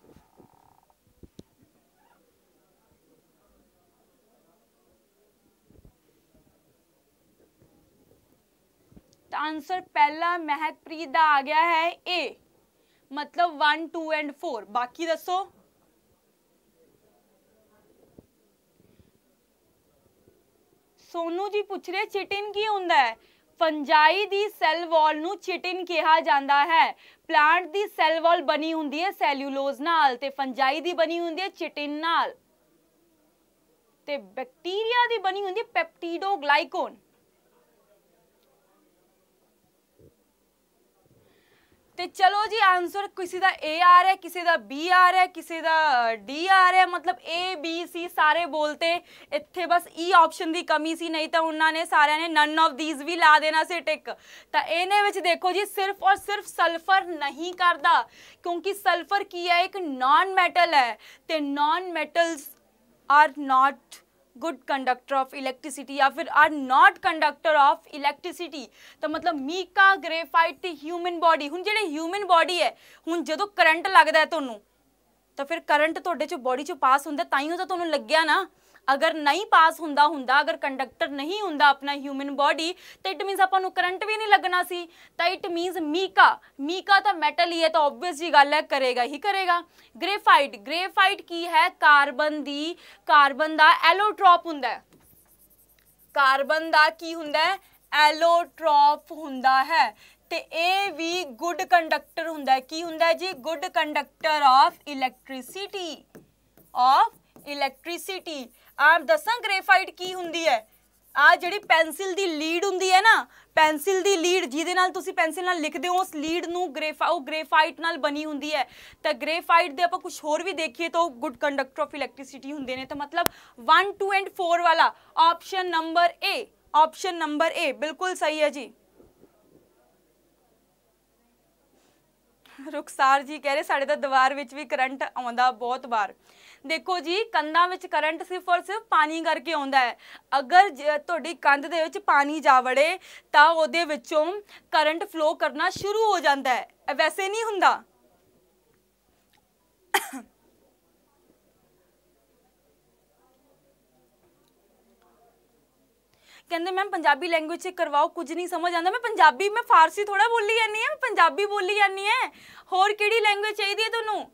ਤਾਂ ਆਨਸਰ ਪਹਿਲਾ ਮਹਿਤਪ੍ਰੀਤ ਦਾ ਆ ਗਿਆ ਹੈ ਏ ਮਤਲਬ 1 2 ਐਂਡ 4 ਬਾਕੀ ਦੱਸੋ ਸੋਨੂ ਜੀ ਪੁੱਛ ਰਹੇ ਚਿਟਿਨ ਕੀ ਹੁੰਦਾ ਹੈ ਫੰਜਾਈ ਦੀ ਸੈੱਲ ਵਾਲ ਨੂੰ ਚਿਟਿਨ ਕਿਹਾ ਜਾਂਦਾ ਹੈ ਪਲਾਂਟ ਦੀ ਸੈੱਲ ਵਾਲ ਬਣੀ ਹੁੰਦੀ ਹੈ ਸੈਲੂਲੋਜ਼ ਨਾਲ ਤੇ ਫੰਜਾਈ ਦੀ ਬਣੀ ਹੁੰਦੀ ਹੈ ਚਿਟਿਨ ਨਾਲ ਤੇ ਬੈਕਟੀਰੀਆ ਦੀ ਬਣੀ ਹੁੰਦੀ ਹੈ ਪੈਪਟੀਡੋਗਲਾਈਕੋਨ ਤੇ ਚਲੋ ਜੀ ਆਨਸਰ ਕਿਸੇ ਦਾ ਏ ਆ ਰਿਹਾ ਕਿਸੇ ਦਾ ਬੀ ਆ ਰਿਹਾ ਕਿਸੇ ਦਾ ਡੀ ਆ ਰਿਹਾ ਮਤਲਬ ਏ ਬੀ ਸੀ ਸਾਰੇ ਬੋਲਤੇ ਇੱਥੇ ਬਸ ਈ e ਆਪਸ਼ਨ ਦੀ ਕਮੀ ਸੀ ਨਹੀਂ ਤਾਂ ਉਹਨਾਂ ਨੇ ਸਾਰਿਆਂ ਨੇ ਨਨ ਆਫ ਥੀਸ ਵੀ ਲਾ ਦੇਣਾ ਸੀ ਟਿਕ ਤਾਂ ਇਹਨੇ ਵਿੱਚ ਦੇਖੋ ਜੀ ਸਿਰਫ ਔਰ ਸਿਰਫ ਸਲਫਰ ਨਹੀਂ ਕਰਦਾ ਕਿਉਂਕਿ ਸਲਫਰ ਕੀ ਹੈ ਇੱਕ ਨਾਨ ਮੈਟਲ ਹੈ ਤੇ non metals are not good conductor of electricity ਜਾਂ ਫਿਰ are not conductor of electricity ਤਾਂ ਮਤਲਬ ਮੀਕਾ ਗ੍ਰੇਫਾਈਟ ਤੇ ਹਿਊਮਨ ਬਾਡੀ ਹੁਣ ਜਿਹੜੇ ਹਿਊਮਨ ਬਾਡੀ ਹੈ ਹੁਣ ਜਦੋਂ ਕਰੰਟ ਲੱਗਦਾ ਤੁਹਾਨੂੰ ਤਾਂ ਫਿਰ ਕਰੰਟ ਤੁਹਾਡੇ ਚ ਬਾਡੀ ਚ ਪਾਸ ਹੁੰਦਾ ਤਾਂ ਹੀ ਉਹ ਤਾਂ ਤੁਹਾਨੂੰ ਲੱਗਿਆ ਨਾ ਅਗਰ ਨਹੀਂ ਪਾਸ ਹੁੰਦਾ ਹੁੰਦਾ ਅਗਰ ਕੰਡਕਟਰ ਨਹੀਂ ਹੁੰਦਾ ਆਪਣਾ ਹਿਊਮਨ ਬਾਡੀ ਤਾਂ ਇਟ ਮੀਨਸ ਆਪਾਂ ਨੂੰ ਕਰੰਟ ਵੀ ਨਹੀਂ ਲੱਗਣਾ ਸੀ ਤਾਂ ਇਟ ਮੀਨਸ ਮੀਕਾ ਮੀਕਾ ਤਾਂ ਮੈਟਲ ਹੀ ਹੈ ਤਾਂ ਆਬਵੀਅਸ ਜੀ ਗੱਲ ਹੈ ਕਰੇਗਾ ਹੀ ਕਰੇਗਾ ਗ੍ਰੇਫਾਈਟ ਗ੍ਰੇਫਾਈਟ ਕੀ ਹੈ ਕਾਰਬਨ ਦੀ ਕਾਰਬਨ ਦਾ ਐਲੋਟ੍ਰੋਪ ਹੁੰਦਾ ਹੈ ਕਾਰਬਨ ਦਾ ਕੀ ਹੁੰਦਾ ਹੈ ਐਲੋਟ੍ਰੋਪ ਹੁੰਦਾ ਹੈ ਤੇ ਇਹ ਵੀ ਗੁੱਡ ਕੰਡਕਟਰ ਹੁੰਦਾ ਹੈ ਕੀ ਹੁੰਦਾ ਹੈ ਜੀ good conductor of electricity of electricity ਆਪ ਦੱਸਾਂ ਗ੍ਰੇਫਾਈਟ ਕੀ ਹੁੰਦੀ ਹੈ ਆ ਜਿਹੜੀ ਪੈਨਸਿਲ ਦੀ ਲੀਡ ਹੁੰਦੀ ਹੈ ਨਾ ਪੈਨਸਿਲ ਦੀ ਲੀਡ ਜਿਹਦੇ ਨਾਲ ਤੁਸੀਂ ਪੈਨਸਿਲ ਨਾਲ ਲਿਖਦੇ ਹੋ ਉਸ ਲੀਡ ਨੂੰ ਗ੍ਰੇਫਾ ਉਹ ਗ੍ਰੇਫਾਈਟ ਨਾਲ ਬਣੀ ਹੁੰਦੀ ਹੈ ਤਾਂ ਗ੍ਰੇਫਾਈਟ ਦੇ ਆਪਾਂ ਕੁਝ ਹੋਰ ਵੀ ਦੇਖੀਏ ਤਾਂ ਗੁੱਡ ਕੰਡਕਟਰ ਆਫ ਇਲੈਕਟ੍ਰਿਸਿਟੀ ਹੁੰਦੇ ਨੇ ਤਾਂ ਮਤਲਬ 1 2 ਐਂਡ 4 ਵਾਲਾ option number A option number A ਬਿਲਕੁਲ ਸਹੀ ਹੈ ਜੀ ਰੁਕਸਾਰ ਜੀ ਕਹਿ ਰਹੇ ਸਾਡੇ ਤਾਂ ਦੀਵਾਰ ਵਿੱਚ ਵੀ ਕਰੰਟ ਆਉਂਦਾ ਬਹੁਤ ਵਾਰ ਦੇਖੋ ਜੀ ਕੰਧਾਂ ਵਿੱਚ ਕਰੰਟ ਸਿਰਫ ਔਰ ਸਿਰਫ ਪਾਣੀ ਕਰਕੇ ਆਉਂਦਾ ਹੈ ਅਗਰ ਤੁਹਾਡੀ ਕੰਧ ਦੇ ਵਿੱਚ ਪਾਣੀ ਜਾ ਵੜੇ ਤਾਂ ਉਹਦੇ ਵਿੱਚੋਂ ਕਰੰਟ ਫਲੋ ਕਰਨਾ ਸ਼ੁਰੂ ਹੋ ਜਾਂਦਾ ਹੈ ਵੈਸੇ ਨਹੀਂ ਹੁੰਦਾ ਕਹਿੰਦੇ ਮੈਂ ਪੰਜਾਬੀ ਲੈਂਗੁਏਜ ਚ ਕਰਵਾਓ ਕੁਝ ਨਹੀਂ ਸਮਝ ਆਉਂਦਾ ਮੈਂ ਪੰਜਾਬੀ ਮੈਂ ਫਾਰਸੀ ਥੋੜਾ ਬੋਲੀ ਜਾਂਦੀ ਹਾਂ ਪੰਜਾਬੀ ਬੋਲੀ ਜਾਂਦੀ ਹਾਂ ਹੋਰ ਕਿਹੜੀ ਲੈਂਗੁਏਜ ਚਾਹੀਦੀ ਹੈ ਤੁਹਾਨੂੰ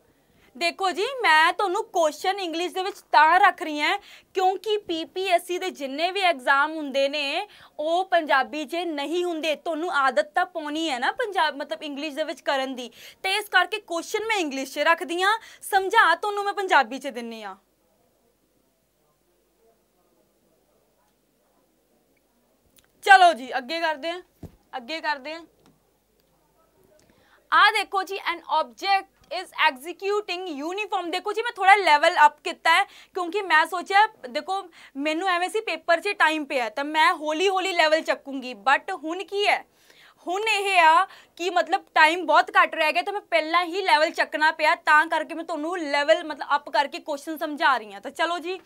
ਦੇਖੋ ਜੀ ਮੈਂ ਤੁਹਾਨੂੰ ਕੁਐਸਚਨ ਇੰਗਲਿਸ਼ ਦੇ ਵਿੱਚ ਤਾਂ ਰੱਖ ਰਹੀ ਹਾਂ ਕਿਉਂਕਿ ਪੀਪੀਐਸਸੀ ਦੇ ਜਿੰਨੇ ਵੀ ਐਗਜ਼ਾਮ ਹੁੰਦੇ ਨੇ ਉਹ ਪੰਜਾਬੀ 'ਚ ਨਹੀਂ ਹੁੰਦੇ ਤੁਹਾਨੂੰ ਆਦਤ ਤਾਂ ਪਾਉਣੀ ਹੈ ਨਾ ਪੰਜਾਬ ਮਤਲਬ ਇੰਗਲਿਸ਼ ਦੇ ਵਿੱਚ ਕਰਨ ਦੀ ਤੇ ਇਸ ਕਰਕੇ ਕੁਐਸਚਨ ਮੈਂ ਇੰਗਲਿਸ਼ 'ਚ ਰੱਖਦੀ ਆ ਸਮਝਾ ਤੁਹਾਨੂੰ ਮੈਂ ਪੰਜਾਬੀ 'ਚ ਦਿੰਨੀ ਆ ਚਲੋ ਜੀ ਅੱਗੇ ਕਰਦੇ ਆ ਅੱਗੇ ਕਰਦੇ ਆ ਆ ਦੇਖੋ ਜੀ an object is executing uniform ਦੇਖੋ ਜੀ ਮੈਂ ਥੋੜਾ ਲੈਵਲ ਅਪ ਕੀਤਾ ਹੈ ਕਿਉਂਕਿ ਮੈਂ ਸੋਚਿਆ ਦੇਖੋ ਮੈਨੂੰ ਐਵੇਂ ਸੀ ਪੇਪਰ 'ਚ ਟਾਈਮ ਪਿਆ ਤਾਂ ਮੈਂ ਹੌਲੀ ਹੌਲੀ ਲੈਵਲ ਚੱਕੂੰਗੀ ਬਟ ਹੁਣ ਕੀ ਹੈ ਹੁਣ ਇਹ ਆ ਕਿ ਮਤਲਬ ਟਾਈਮ ਬਹੁਤ ਘੱਟ ਰਹਿ ਗਿਆ ਤੇ ਮੈਂ ਪਹਿਲਾਂ ਹੀ ਲੈਵਲ ਚੱਕਣਾ ਪਿਆ ਤਾਂ ਕਰਕੇ ਮੈਂ ਤੁਹਾਨੂੰ ਲੈਵਲ ਮਤਲਬ ਅਪ ਕਰਕੇ ਕੁਐਸਚਨ ਸਮਝਾ ਰਹੀ ਹਾਂ ਤਾਂ ਚਲੋ ਜੀ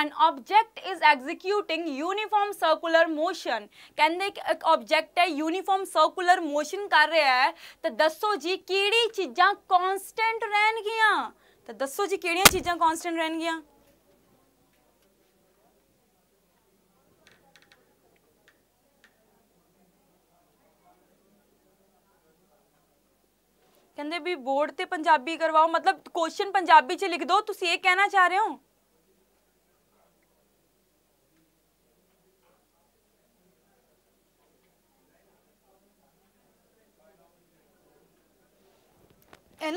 an object is executing uniform circular motion ਕਹਿੰਦੇ ਕਿ ਇੱਕ ਆਬਜੈਕਟ ਹੈ ਯੂਨੀਫਾਰਮ ਸਰਕੂਲਰ ਮੋਸ਼ਨ ਕਰ ਰਿਹਾ ਹੈ ਤਾਂ ਦੱਸੋ ਜੀ ਕਿਹੜੀ ਚੀਜ਼ਾਂ ਕਨਸਟੈਂਟ ਰਹਿਣਗੀਆਂ ਤਾਂ ਦੱਸੋ ਜੀ ਕਿਹੜੀਆਂ ਚੀਜ਼ਾਂ ਕਨਸਟੈਂਟ ਰਹਿਣਗੀਆਂ ਕਹਿੰਦੇ ਵੀ ਬੋਰਡ ਤੇ ਪੰਜਾਬੀ ਕਰਵਾਓ ਮਤਲਬ ਕੁਐਸਚਨ ਪੰਜਾਬੀ 'ਚ ਲਿਖ ਦਿਓ ਤੁਸੀਂ ਇਹ ਕਹਿਣਾ ਚਾਹ ਰਹੇ ਹੋ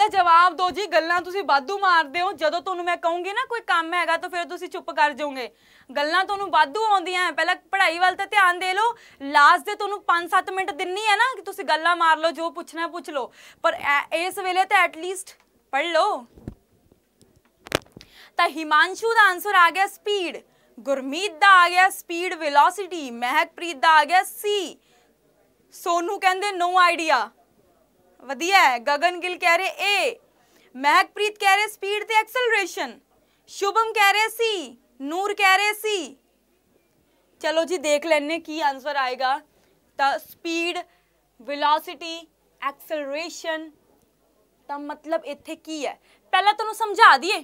ਦਾ ਜਵਾਬ ਦਿਓ ਜੀ ਗੱਲਾਂ ਤੁਸੀਂ ਬਾਦੂ ਮਾਰਦੇ ਹੋ ਜਦੋਂ ਤੁਹਾਨੂੰ ਮੈਂ ਕਹੂੰਗੀ ਨਾ ਕੋਈ ਕੰਮ ਹੈਗਾ ਤਾਂ ਫਿਰ ਤੁਸੀਂ ਚੁੱਪ ਕਰ ਜਾਓਗੇ ਗੱਲਾਂ ਤੁਹਾਨੂੰ ਬਾਦੂ ਆਉਂਦੀਆਂ ਪਹਿਲਾਂ ਪੜ੍ਹਾਈ ਵੱਲ ਤੇ ਧਿਆਨ ਦੇ ਲਓ ਲਾਸਟ ਦੇ ਤੁਹਾਨੂੰ 5-7 ਮਿੰਟ ਦਿੰਨੀ ਹੈ ਨਾ ਕਿ ਤੁਸੀਂ ਗੱਲਾਂ ਮਾਰ ਲਓ ਜੋ ਪੁੱਛਣਾ ਪੁੱਛ ਲਓ ਪਰ ਇਸ ਵੇਲੇ ਤਾਂ ਐਟਲੀਸਟ ਪੜ੍ਹ ਲਓ ਤਾਂ ਹਿਮਾਂਸ਼ੂ ਦਾ ਆਨਸਰ ਆ ਗਿਆ ਸਪੀਡ ਗੁਰਮੀਤ ਦਾ ਆ ਗਿਆ ਸਪੀਡ ਵੈਲੋਸਿਟੀ ਮਹਿਕਪ੍ਰੀਤ ਦਾ ਆ ਗਿਆ ਸੀ ਸੋਨੂ ਕਹਿੰਦੇ ਨੋ ਆਈਡੀਆ ਵਧੀਆ ਹੈ ਗਗਨ ਗਿੱਲ ਕਹਿ ਰਹੇ ਏ ਮਹਿਕਪ੍ਰੀਤ ਕਹਿ ਰਹੇ ਸਪੀਡ ਤੇ ਐਕਸਲਰੇਸ਼ਨ ਸ਼ੁਭਮ ਕਹਿ ਰਹੇ ਸੀ ਨੂਰ ਕਹਿ ਰਹੇ ਸੀ ਚਲੋ ਜੀ ਦੇਖ ਲੈਣੇ ਕੀ ਆਨਸਰ ਆਏਗਾ ਤਾਂ ਸਪੀਡ ਵੈਲੋਸਿਟੀ ਐਕਸਲਰੇਸ਼ਨ ਤਾਂ ਮਤਲਬ ਇੱਥੇ ਕੀ ਹੈ ਪਹਿਲਾਂ ਤੁਹਾਨੂੰ ਸਮਝਾ ਦਈਏ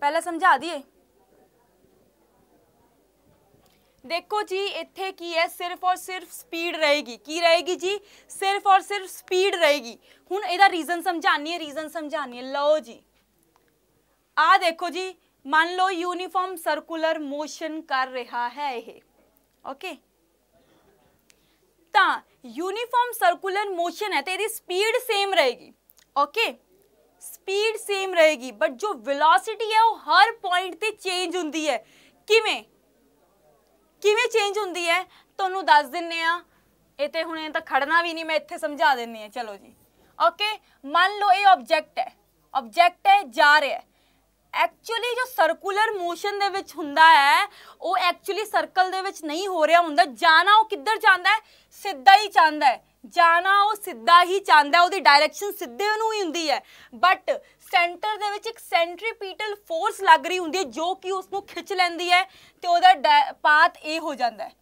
ਪਹਿਲਾਂ ਸਮਝਾ ਦਈਏ देखो जी इतने की है सिर्फ और सिर्फ स्पीड रहेगी की रहेगी जी सिर्फ और सिर्फ स्पीड रहेगी हूँ यदा रीजन समझानी है रीजन समझानी है लो जी आ देखो जी मान लो यूनिफॉर्म सर्कुलर मोशन कर रहा है यह ओके तो यूनिफॉर्म सर्कुलर मोशन है तो यदि स्पीड सेम रहेगी ओके स्पीड सेम रहेगी बट जो विलोसिटी है वो हर पॉइंट पर चेंज होंगी है किमें ਚੇਂਜ ਹੁੰਦੀ ਹੈ ਤੁਹਾਨੂੰ ਦੱਸ ਦਿੰਨੇ ਆ ਇਹ ਤੇ ਹੁਣ ਤਾਂ ਖੜਨਾ ਵੀ ਨਹੀਂ ਮੈਂ ਇੱਥੇ ਸਮਝਾ ਦਿੰਨੀ ਆ ਚਲੋ ਜੀ ਓਕੇ ਮੰਨ ਲਓ ਇਹ ਆਬਜੈਕਟ ਹੈ ਆਬਜੈਕਟ ਹੈ ਜਾ ਰਿਹਾ ਐਕਚੁਅਲੀ ਜੋ ਸਰਕੂਲਰ ਮੋਸ਼ਨ ਦੇ ਵਿੱਚ ਹੁੰਦਾ ਹੈ ਉਹ ਐਕਚੁਅਲੀ ਸਰਕਲ ਦੇ ਵਿੱਚ ਨਹੀਂ ਹੋ ਰਿਹਾ ਹੁੰਦਾ ਜਾਣਾ ਉਹ ਕਿੱਧਰ ਜਾਂਦਾ ਹੈ ਸਿੱਧਾ ਹੀ ਜਾਂਦਾ ਹੈ ਜਾਣਾ ਉਹ ਸਿੱਧਾ ਹੀ ਚਾਹੁੰਦਾ ਉਹਦੀ ਡਾਇਰੈਕਸ਼ਨ ਸਿੱਧੇ ਨੂੰ ਹੀ ਹੁੰਦੀ ਹੈ ਬਟ ਸੈਂਟਰ ਦੇ ਵਿੱਚ ਇੱਕ ਸੈਂਟਰੀਪੀਟਲ ਫੋਰਸ ਲੱਗ ਰਹੀ ਹੁੰਦੀ ਹੈ ਜੋ ਕਿ ਉਸ ਨੂੰ ਖਿੱਚ ਲੈਂਦੀ ਹੈ ਤੇ ਉਹਦਾ ਪਾਥ ਇਹ ਹੋ ਜਾਂਦਾ ਹੈ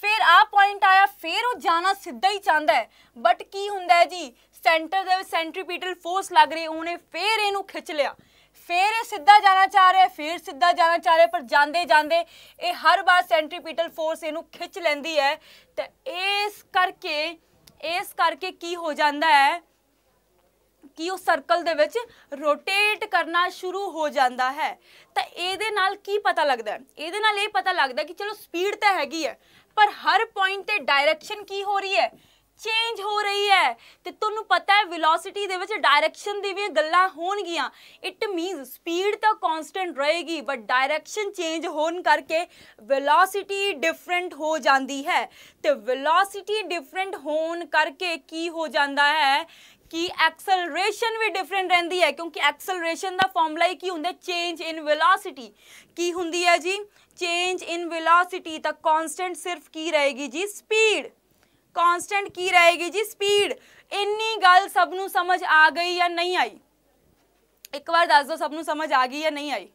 ਫਿਰ ਆ ਪੁਆਇੰਟ ਆਇਆ ਫਿਰ ਉਹ ਜਾਣਾ ਸਿੱਧਾ ਹੀ ਚਾਹੁੰਦਾ ਬਟ ਕੀ ਹੁੰਦਾ ਜੀ ਸੈਂਟਰ ਦੇ ਵਿੱਚ ਸੈਂਟਰੀਪੀਟਲ ਫੋਰਸ ਲੱਗ ਰਹੀ ਉਹਨੇ ਫਿਰ ਇਹਨੂੰ ਖਿੱਚ ਲਿਆ ਫੇਰ ਇਹ ਸਿੱਧਾ ਜਾਣਾ ਚਾਹ ਰਿਹਾ ਫੇਰ ਸਿੱਧਾ ਜਾਣਾ ਚਾਹ ਰਿਹਾ ਪਰ ਜਾਂਦੇ ਜਾਂਦੇ ਇਹ ਹਰ ਵਾਰ ਸੈਂਟਰੀਪੀਟਲ ਫੋਰਸ ਇਹਨੂੰ ਖਿੱਚ ਲੈਂਦੀ ਹੈ ਤੇ ਇਸ ਕਰਕੇ ਇਸ ਕਰਕੇ ਕੀ ਹੋ ਜਾਂਦਾ ਹੈ ਕਿ ਉਹ ਸਰਕਲ ਦੇ ਵਿੱਚ ਰੋਟੇਟ ਕਰਨਾ ਸ਼ੁਰੂ ਹੋ ਜਾਂਦਾ ਹੈ ਤਾਂ ਇਹਦੇ ਨਾਲ ਕੀ ਪਤਾ ਲੱਗਦਾ ਇਹਦੇ ਨਾਲ ਇਹ ਪਤਾ ਲੱਗਦਾ ਕਿ ਚਲੋ ਸਪੀਡ ਤਾਂ ਹੈਗੀ ਹੈ ਪਰ ਹਰ ਪੁਆਇੰਟ ਤੇ ਡਾਇਰੈਕਸ਼ਨ ਕੀ ਹੋ ਰਹੀ ਹੈ ਚੇਂਜ ਹੋ ਰਹੀ ਹੈ ਤੇ ਤੁਹਾਨੂੰ ਪਤਾ ਹੈ ਵੈਲੋਸਿਟੀ ਦੇ ਵਿੱਚ ਡਾਇਰੈਕਸ਼ਨ ਦੀ ਵੀ ਗੱਲਾਂ ਹੋਣਗੀਆਂ ਇਟ ਮੀਨਸ ਸਪੀਡ ਤਾਂ ਕਨਸਟੈਂਟ ਰਹੇਗੀ ਬਟ ਡਾਇਰੈਕਸ਼ਨ ਚੇਂਜ ਹੋਣ ਕਰਕੇ ਵੈਲੋਸਿਟੀ ਡਿਫਰੈਂਟ ਹੋ ਜਾਂਦੀ ਹੈ ਤੇ ਵੈਲੋਸਿਟੀ ਡਿਫਰੈਂਟ ਹੋਣ ਕਰਕੇ ਕੀ ਹੋ ਜਾਂਦਾ ਹੈ ਕਿ ਐਕਸਲਰੇਸ਼ਨ ਵੀ ਡਿਫਰੈਂਟ ਰਹਿੰਦੀ ਹੈ ਕਿਉਂਕਿ ਐਕਸਲਰੇਸ਼ਨ ਦਾ ਫਾਰਮੂਲਾ ਹੀ ਕੀ ਹੁੰਦਾ ਚੇਂਜ ਇਨ ਵੈਲੋਸਿਟੀ ਕੀ ਹੁੰਦੀ ਹੈ ਜੀ ਚੇਂਜ ਇਨ ਵੈਲੋਸਿਟੀ ਤਾਂ ਕਨਸਟੈਂਟ ਸਿਰਫ ਕੀ ਰਹੇਗੀ ਜੀ ਸਪੀਡ ਕਨਸਟੈਂਟ ਕੀ ਰਹੇਗੀ ਜੀ ਸਪੀਡ ਇੰਨੀ ਗੱਲ ਸਭ ਨੂੰ ਸਮਝ ਆ ਗਈ ਜਾਂ ਨਹੀਂ ਆਈ ਇੱਕ ਵਾਰ ਦੱਸ ਦਿਓ ਸਭ ਨੂੰ ਸਮਝ ਆ ਗਈ ਜਾਂ ਨਹੀਂ ਆਈ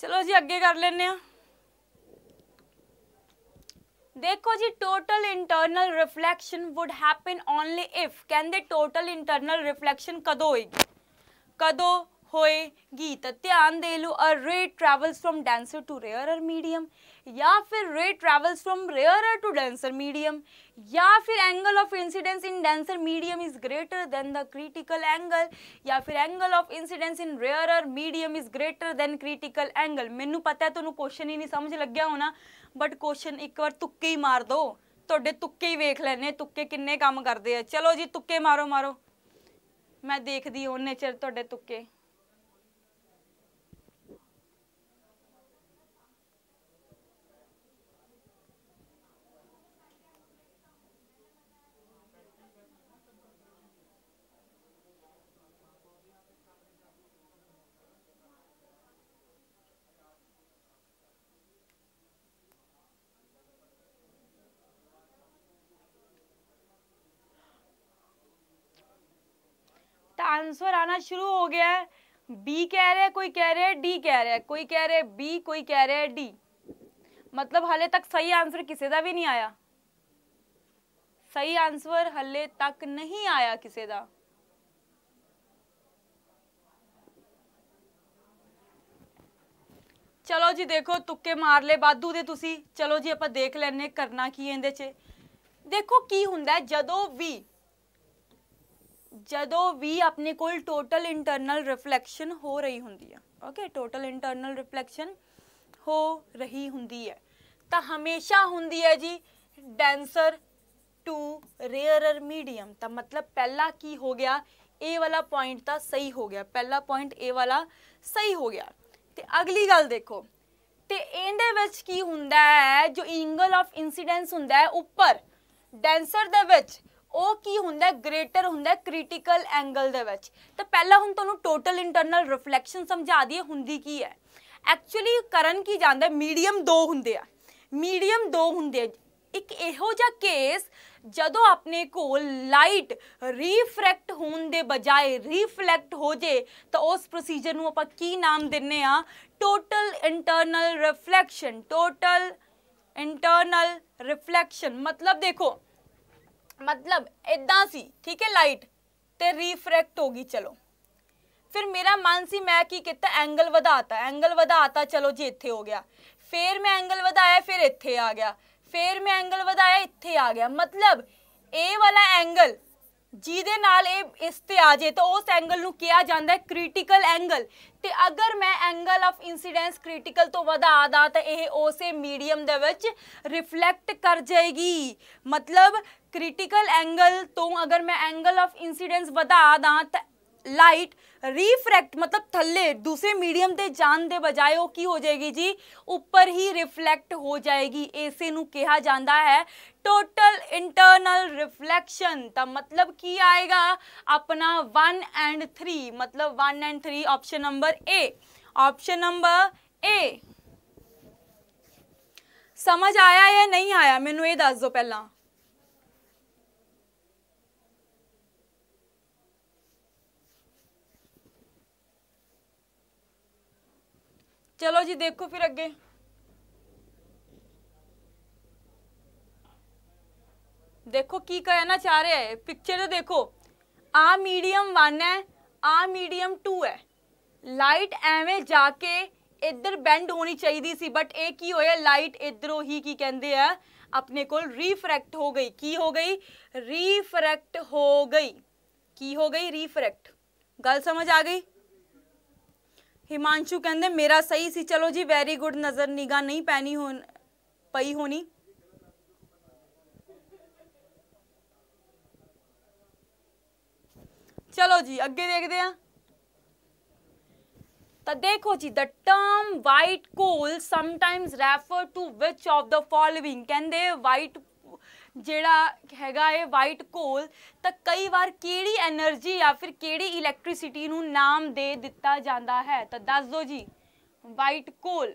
ਚਲੋ ਜੀ ਅੱਗੇ ਕਰ ਲੈਨੇ ਆ ਦੇਖੋ ਜੀ total internal reflection would happen only if ਕਹਿੰਦੇ ਟੋਟਲ ਇੰਟਰਨਲ ਰਿਫਲੈਕਸ਼ਨ ਕਦੋਂ ਹੋਏਗੀ ਕਦੋਂ ਹੋਏਗੀ ਤਾਂ ਧਿਆਨ ਦੇ ਲਓ a ray travels from denser to rarer medium या फिर ray travels from rarer to denser medium या फिर angle of incidence in denser medium is greater than the critical angle या फिर angle of incidence in rarer medium is greater than critical angle ਮੈਨੂੰ ਪਤਾ ਤੁਹਾਨੂੰ question ਹੀ ਨਹੀਂ ਸਮਝ ਲੱਗਿਆ ਹੋਣਾ ਬਟ ਕੁਐਸਚਨ ਇੱਕ ਵਾਰ ਤੁੱਕੇ ਹੀ ਮਾਰ ਦੋ ਤੁਹਾਡੇ ਤੁੱਕੇ ਹੀ ਵੇਖ ਲੈਣੇ ਤੁੱਕੇ ਕਿੰਨੇ ਕੰਮ ਕਰਦੇ ਆ ਚਲੋ ਜੀ ਤੁੱਕੇ ਮਾਰੋ ਮਾਰੋ ਮੈਂ ਦੇਖਦੀ ਉਹਨੇ ਚਿਰ ਤੁਹਾਡੇ ਤੁੱਕੇ आंसर आना शुरू हो गया है बी कह रहे कोई कह रहे डी कह रहे कोई कह रहे बी कोई कह रहे डी मतलब हले तक सही आंसर किसी का भी नहीं आया सही आंसर हले तक नहीं आया किसी का ਚਲੋ ਜੀ ਦੇਖੋ ਤੁੱਕੇ ਮਾਰ ਲੈ ਬਾਦੂ ਦੇ ਤੁਸੀਂ ਚਲੋ ਜੀ ਆਪਾਂ ਦੇਖ ਲੈਣੇ ਕਰਨਾ ਕੀ ਇਹਦੇ 'ਚ ਦੇਖੋ ਕੀ ਹੁੰਦਾ ਜਦੋਂ ਵੀ ਜਦੋਂ ਵੀ ਆਪਣੇ ਕੋਲ ਟੋਟਲ ਇੰਟਰਨਲ ਰਿਫਲੈਕਸ਼ਨ ਹੋ ਰਹੀ ਹੁੰਦੀ ਹੈ ਓਕੇ ਟੋਟਲ ਇੰਟਰਨਲ ਰਿਫਲੈਕਸ਼ਨ ਹੋ ਰਹੀ ਹੁੰਦੀ ਹੈ ਤਾਂ ਹਮੇਸ਼ਾ ਹੁੰਦੀ ਹੈ ਜੀ ਡੈਂਸਰ ਟੂ ਰੇਅਰਰ ਮੀਡੀਅਮ ਤਾਂ ਮਤਲਬ ਪਹਿਲਾ ਕੀ ਹੋ ਗਿਆ ਇਹ ਵਾਲਾ ਪੁਆਇੰਟ ਤਾਂ ਸਹੀ ਹੋ ਗਿਆ ਪਹਿਲਾ ਪੁਆਇੰਟ ਇਹ ਵਾਲਾ ਸਹੀ ਹੋ ਗਿਆ ਤੇ ਅਗਲੀ ਗੱਲ ਦੇਖੋ ਤੇ ਇਹਦੇ ਵਿੱਚ ਕੀ ਹੁੰਦਾ ਹੈ ਜੋ ਐਂਗਲ ਆਫ ਇਨਸੀਡੈਂਸ ਹੁੰਦਾ ਹੈ ਉੱਪਰ ਡੈਂਸਰ ਦੇ ਵਿੱਚ ਉਹ ਕੀ ਹੁੰਦਾ ਗ੍ਰੇਟਰ ਹੁੰਦਾ ਕ੍ਰਿਟੀਕਲ ਐਂਗਲ ਦੇ ਵਿੱਚ ਤਾਂ ਪਹਿਲਾਂ ਹੁਣ ਤੁਹਾਨੂੰ ਟੋਟਲ ਇੰਟਰਨਲ ਰਿਫਲੈਕਸ਼ਨ ਸਮਝਾ ਦਈਏ ਹੁੰਦੀ ਕੀ ਹੈ ਐਕਚੁਅਲੀ ਕਰਨ ਕੀ ਜਾਂਦਾ ਮੀਡੀਅਮ ਦੋ ਹੁੰਦੇ ਆ ਮੀਡੀਅਮ ਦੋ ਹੁੰਦੇ ਆ ਇੱਕ ਇਹੋ ਜਿਹਾ ਕੇਸ ਜਦੋਂ ਆਪਣੇ ਕੋਲ ਲਾਈਟ ਰੀਫ੍ਰੈਕਟ ਹੋਣ ਦੇ ਬਜਾਏ ਰੀਫਲੈਕਟ ਹੋ ਜੇ ਤਾਂ ਉਸ ਪ੍ਰੋਸੀਜਰ ਨੂੰ ਆਪਾਂ ਕੀ ਨਾਮ ਦਿੰਨੇ ਆ total internal reflection total internal reflection ਮਤਲਬ ਦੇਖੋ ਮਤਲਬ ਇਦਾਂ ਸੀ ਠੀਕ ਹੈ ਲਾਈਟ ਤੇ ਰੀਫ੍ਰੈਕਟ ਹੋ ਗਈ ਚਲੋ ਫਿਰ ਮੇਰਾ ਮਨ ਸੀ ਮੈਂ ਕੀ ਕੀਤਾ ਐਂਗਲ ਵਧਾਤਾ ਐਂਗਲ ਵਧਾਤਾ ਚਲੋ ਜੀ ਇੱਥੇ ਹੋ ਗਿਆ ਫਿਰ ਮੈਂ ਐਂਗਲ ਵਧਾਇਆ ਫਿਰ ਇੱਥੇ ਆ ਗਿਆ ਫਿਰ ਮੈਂ ਐਂਗਲ ਵਧਾਇਆ ਇੱਥੇ ਆ ਗਿਆ ਮਤਲਬ ਇਹ ਵਾਲਾ ਐਂਗਲ ਜਿਹਦੇ ਨਾਲ ਇਹ ਇਸ ਤੇ ਆ ਜੇ ਤਾਂ ਉਸ ਐਂਗਲ ਨੂੰ ਕਿਹਾ ਜਾਂਦਾ ਹੈ ਕ੍ਰਿਟੀਕਲ ਐਂਗਲ ਤੇ ਅਗਰ ਮੈਂ ਐਂਗਲ ਆਫ ਇਨਸੀਡੈਂਸ ਕ੍ਰਿਟੀਕਲ ਤੋਂ ਵਧਾ ਦਾ ਤਾਂ ਇਹ ਉਸੇ ਮੀਡੀਅਮ ਦੇ ਵਿੱਚ ਰਿਫਲੈਕਟ ਕਰ ਜਾਏਗੀ ਮਤਲਬ ਕ੍ਰਿਟੀਕਲ ਐਂਗਲ ਤੋਂ ਅਗਰ ਮੈਂ ਐਂਗਲ ਆਫ ਇਨਸੀਡੈਂਸ ਵਧਾ ਦਾਂ ਤਾਂ ਲਾਈਟ ਰੀਫ੍ਰੈਕਟ ਮਤਲਬ ਥੱਲੇ ਦੂਸਰੇ ਮੀਡੀਅਮ ਤੇ ਜਾਣ ਦੇ ਬਜਾਏ ਉਹ ਕੀ ਹੋ ਜਾਏਗੀ ਜੀ ਉੱਪਰ ਹੀ ਰਿਫਲੈਕਟ ਹੋ ਜਾਏਗੀ ਇਸੇ ਨੂੰ ਕਿਹਾ ਜਾਂਦਾ ਹੈ ਟੋਟਲ ਇੰਟਰਨਲ ਰਿਫਲੈਕਸ਼ਨ ਤਾਂ ਮਤਲਬ ਕੀ ਆਏਗਾ ਆਪਣਾ 1 ਐਂਡ 3 ਮਤਲਬ 1 and 3 option number A option number A ਸਮਝ ਆਇਆ ਜਾਂ ਨਹੀਂ ਆਇਆ ਮੈਨੂੰ ਇਹ ਦੱਸ ਦਿਓ ਪਹਿਲਾਂ चलो जी देखो फिर अगे देखो की कहना चाह रहे हैं पिक्चर तो देखो आ मीडियम वन है आ मीडियम टू है लाइट एवं जाके इधर बेंड होनी चाहिए सी बट ये की हो लाइट इधरों ही की कहते हैं अपने को रिफ्रैक्ट हो गई की हो गई रिफ्रैक्ट हो गई की हो गई रिफ्रैक्ट गल समझ आ गई ਹਿਮਾਂਸ਼ੂ ਕਹਿੰਦੇ ਮੇਰਾ ਸਹੀ ਸੀ ਚਲੋ ਜੀ ਵੈਰੀ ਗੁੱਡ ਨਜ਼ਰ ਨਿਗਾ ਨਹੀਂ ਪੈਣੀ ਹੋਣ ਪਈ ਹੋਣੀ ਚਲੋ ਜੀ ਅੱਗੇ ਦੇਖਦੇ ਆ ਤਾਂ ਦੇਖੋ ਜੀ the term white coal sometimes refer to which of the following ਕਹਿੰਦੇ ਵਾਈਟ ਜਿਹੜਾ ਹੈਗਾ ਇਹ ਵਾਈਟ ਕੋਲ ਤਾਂ ਕਈ ਵਾਰ ਕਿਹੜੀ એનર્ਜੀ ਜਾਂ ਫਿਰ ਕਿਹੜੀ ਇਲੈਕਟ੍ਰਿਸਿਟੀ ਨੂੰ ਨਾਮ ਦੇ ਦਿੱਤਾ ਜਾਂਦਾ ਹੈ ਤਾਂ ਦੱਸ ਦਿਓ ਜੀ ਵਾਈਟ ਕੋਲ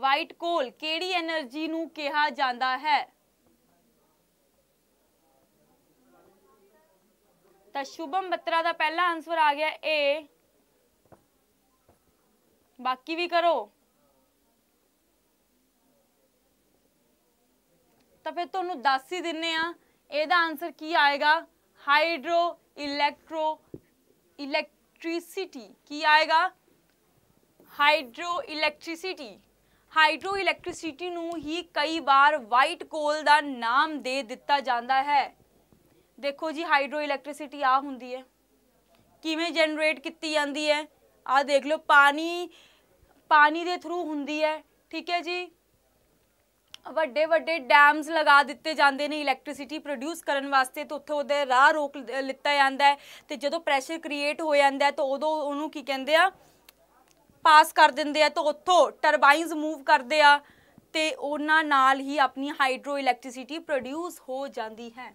ਵਾਈਟ ਕੋਲ ਕਿਹੜੀ એનર્ਜੀ ਨੂੰ ਕਿਹਾ ਜਾਂਦਾ ਹੈ ਤਾਂ ਸ਼ੁਭਮ ਬੱਤਰਾ ਦਾ ਪਹਿਲਾ ਆਨਸਰ ਆ ਗਿਆ ਏ ਬਾਕੀ ਵੀ ਕਰੋ ਤਾਂ ਫਿਰ ਤੁਹਾਨੂੰ ਦੱਸ ਹੀ ਦਿੰਨੇ ਆ ਇਹਦਾ ਆਨਸਰ ਕੀ ਆਏਗਾ ਹਾਈਡਰੋ ਇਲੈਕਟ੍ਰੋ ਇਲੈਕਟ੍ਰਿਸਿਟੀ ਕੀ ਆਏਗਾ ਹਾਈਡਰੋ ਇਲੈਕਟ੍ਰਿਸਿਟੀ ਹਾਈਡਰੋ ਇਲੈਕਟ੍ਰਿਸਿਟੀ ਨੂੰ ਹੀ ਕਈ ਵਾਰ ਵਾਈਟ ਕੋਲ ਦਾ ਨਾਮ ਦੇ ਦਿੱਤਾ ਜਾਂਦਾ ਹੈ ਦੇਖੋ ਜੀ ਹਾਈਡਰੋ ਇਲੈਕਟ੍ਰਿਸਿਟੀ ਆ ਹੁੰਦੀ ਹੈ ਕਿਵੇਂ ਜਨਰੇਟ ਕੀਤੀ ਜਾਂਦੀ ਹੈ ਆ ਦੇਖ ਲਓ ਪਾਣੀ ਪਾਣੀ ਦੇ ਥਰੂ ਹੁੰਦੀ ਹੈ ਠੀਕ ਹੈ ਜੀ ਵੱਡੇ ਵੱਡੇ ਡੈਮਸ ਲਗਾ ਦਿੱਤੇ ਜਾਂਦੇ ਨੇ ਇਲੈਕਟ੍ਰਿਸਿਟੀ ਪ੍ਰੋਡਿਊਸ ਕਰਨ ਵਾਸਤੇ ਤਾਂ ਉੱਥੋਂ ਉਹਦੇ ਰਾਹ ਰੋਕ ਲਿੱਤਾ ਜਾਂਦਾ ਤੇ ਜਦੋਂ ਪ੍ਰੈਸ਼ਰ ਕ੍ਰੀਏਟ ਹੋ ਜਾਂਦਾ ਤਾਂ ਉਦੋਂ ਉਹਨੂੰ ਕੀ ਕਹਿੰਦੇ ਆ ਪਾਸ ਕਰ ਦਿੰਦੇ ਆ ਤਾਂ ਉੱਥੋਂ ਟਰਬਾਈਨਸ ਮੂਵ ਕਰਦੇ ਆ ਤੇ ਉਹਨਾਂ ਨਾਲ ਹੀ ਆਪਣੀ ਹਾਈਡਰੋ ਇਲੈਕਟ੍ਰਿਸਿਟੀ ਪ੍ਰੋਡਿਊਸ ਹੋ ਜਾਂਦੀ ਹੈ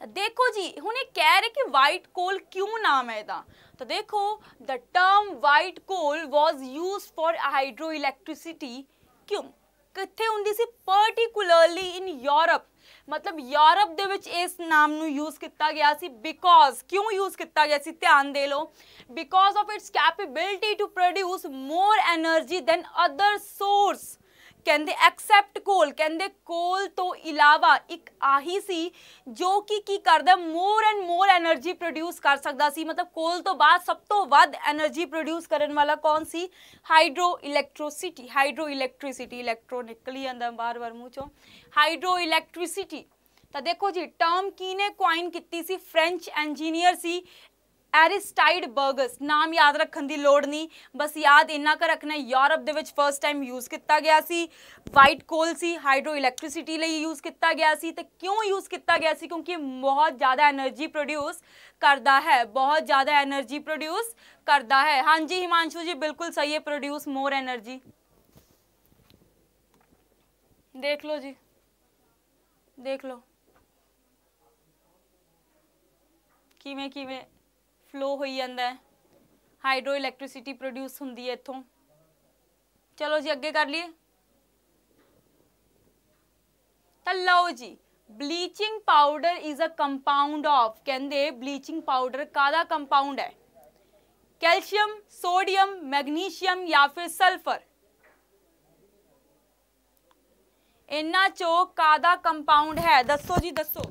ਤਾਂ ਦੇਖੋ ਜੀ ਹੁਣ ਇਹ ਕਹਿ ਰਹੇ ਕਿ ਵਾਈਟ ਕੋਲ ਕਿਉਂ ਨਾਮ ਹੈ ਇਹਦਾ ਤਾਂ ਦੇਖੋ ਦ term white coal was used for hydroelectricity ਕਿਉਂ ਕਿੱਥੇ ਹੁੰਦੀ ਸੀ ਪਾਰਟਿਕੂਲਰਲੀ ਇਨ ਯੂਰਪ ਮਤਲਬ ਯੂਰਪ ਦੇ ਵਿੱਚ ਇਸ ਨਾਮ ਨੂੰ ਯੂਜ਼ ਕੀਤਾ ਗਿਆ ਸੀ ਬਿਕੋਜ਼ ਕਿਉਂ ਯੂਜ਼ ਕੀਤਾ ਗਿਆ ਸੀ ਧਿਆਨ ਦੇ ਲਓ because of its capability to produce more energy than other source ਕਹਿੰਦੇ ਐਕਸੈਪਟ ਕੋਲ ਕਹਿੰਦੇ ਕੋਲ ਤੋਂ ਇਲਾਵਾ ਇੱਕ ਆਹੀ ਸੀ ਜੋ ਕਿ ਕੀ ਕਰਦਾ more and more energy produce ਕਰ ਸਕਦਾ ਸੀ ਮਤਲਬ ਕੋਲ ਤੋਂ ਬਾਅਦ ਸਭ ਤੋਂ ਵੱਧ એનર્ਜੀ ਪ੍ਰੋਡਿਊਸ ਕਰਨ ਵਾਲਾ ਕੌਣ ਸੀ hydroelectricity hydroelectricity electro ਨਿਕਲੀ ਜਾਂਦਾ ਬਾਰ-ਬਾਰ ਮੂੰਹ ਚੋਂ ਹਾਈਡਰੋ ਇਲੈਕਟ੍ਰਿਸਿਟੀ ਤਾਂ ਦੇਖੋ ਜੀ ਟਰਮ ਕੀਨੇ ਕੁਆਇਨ ਕੀਤੀ ਸੀ ਫ੍ਰੈਂਚ ਇੰਜੀਨੀਅਰ ਸੀ ਐਰਿਸਟਾਈਡ ਬਰਗਸ ਨਾਮ ਯਾਦ ਰੱਖਣ ਦੀ ਲੋੜ ਨਹੀਂ ਬਸ ਯਾਦ ਇੰਨਾ ਕਰ ਰੱਖਣਾ ਯੂਰਪ ਦੇ ਵਿੱਚ ਫਰਸਟ ਟਾਈਮ ਯੂਜ਼ ਕੀਤਾ ਗਿਆ ਸੀ ਵਾਈਟ ਕੋਲ ਸੀ ਹਾਈਡਰੋ ਇਲੈਕਟ੍ਰਿਸਿਟੀ ਲਈ ਯੂਜ਼ ਕੀਤਾ ਗਿਆ ਸੀ ਤੇ ਕਿਉਂ ਯੂਜ਼ ਕੀਤਾ ਗਿਆ ਸੀ ਕਿਉਂਕਿ ਬਹੁਤ ਜ਼ਿਆਦਾ એનર્ਜੀ ਪ੍ਰੋਡਿਊਸ ਕਰਦਾ ਹੈ ਬਹੁਤ ਜ਼ਿਆਦਾ એનર્ਜੀ ਪ੍ਰੋਡਿਊਸ ਕਰਦਾ ਹੈ ਹਾਂਜੀ ਹਿਮਾਂਸ਼ੂ ਜੀ ਬਿਲਕੁਲ ਸਹੀ ਹੈ ਪ੍ਰੋਡਿਊਸ ਮੋਰ એનર્ਜੀ ਦੇਖ ਲਓ ਜੀ ਦੇਖ ਲਓ ਕਿਵੇਂ ਕਿਵੇਂ ਫਲੋ ਹੋਈ ਜਾਂਦਾ ਹੈ ਹਾਈਡਰੋ ਇਲੈਕਟ੍ਰਿਸਿਟੀ ਪ੍ਰੋਡਿਊਸ ਹੁੰਦੀ ਹੈ ਇੱਥੋਂ ਚਲੋ ਜੀ ਅੱਗੇ ਕਰ ਲਈਏ ਤਾਂ ਲਓ ਜੀ bleaching powder is a compound of ਕਹਿੰਦੇ ਬਲੀਚਿੰਗ ਪਾਊਡਰ ਕਾਹਦਾ ਕੰਪਾਊਂਡ ਹੈ ਕੈਲਸ਼ੀਅਮ ਸੋਡੀਅਮ ਮੈਗਨੀਸ਼ੀਅਮ ਜਾਂ ਫਿਰ ਸਲਫਰ इन्हों चो का ਕੰਪਾਊਂਡ ਹੈ ਦੱਸੋ ਜੀ ਦੱਸੋ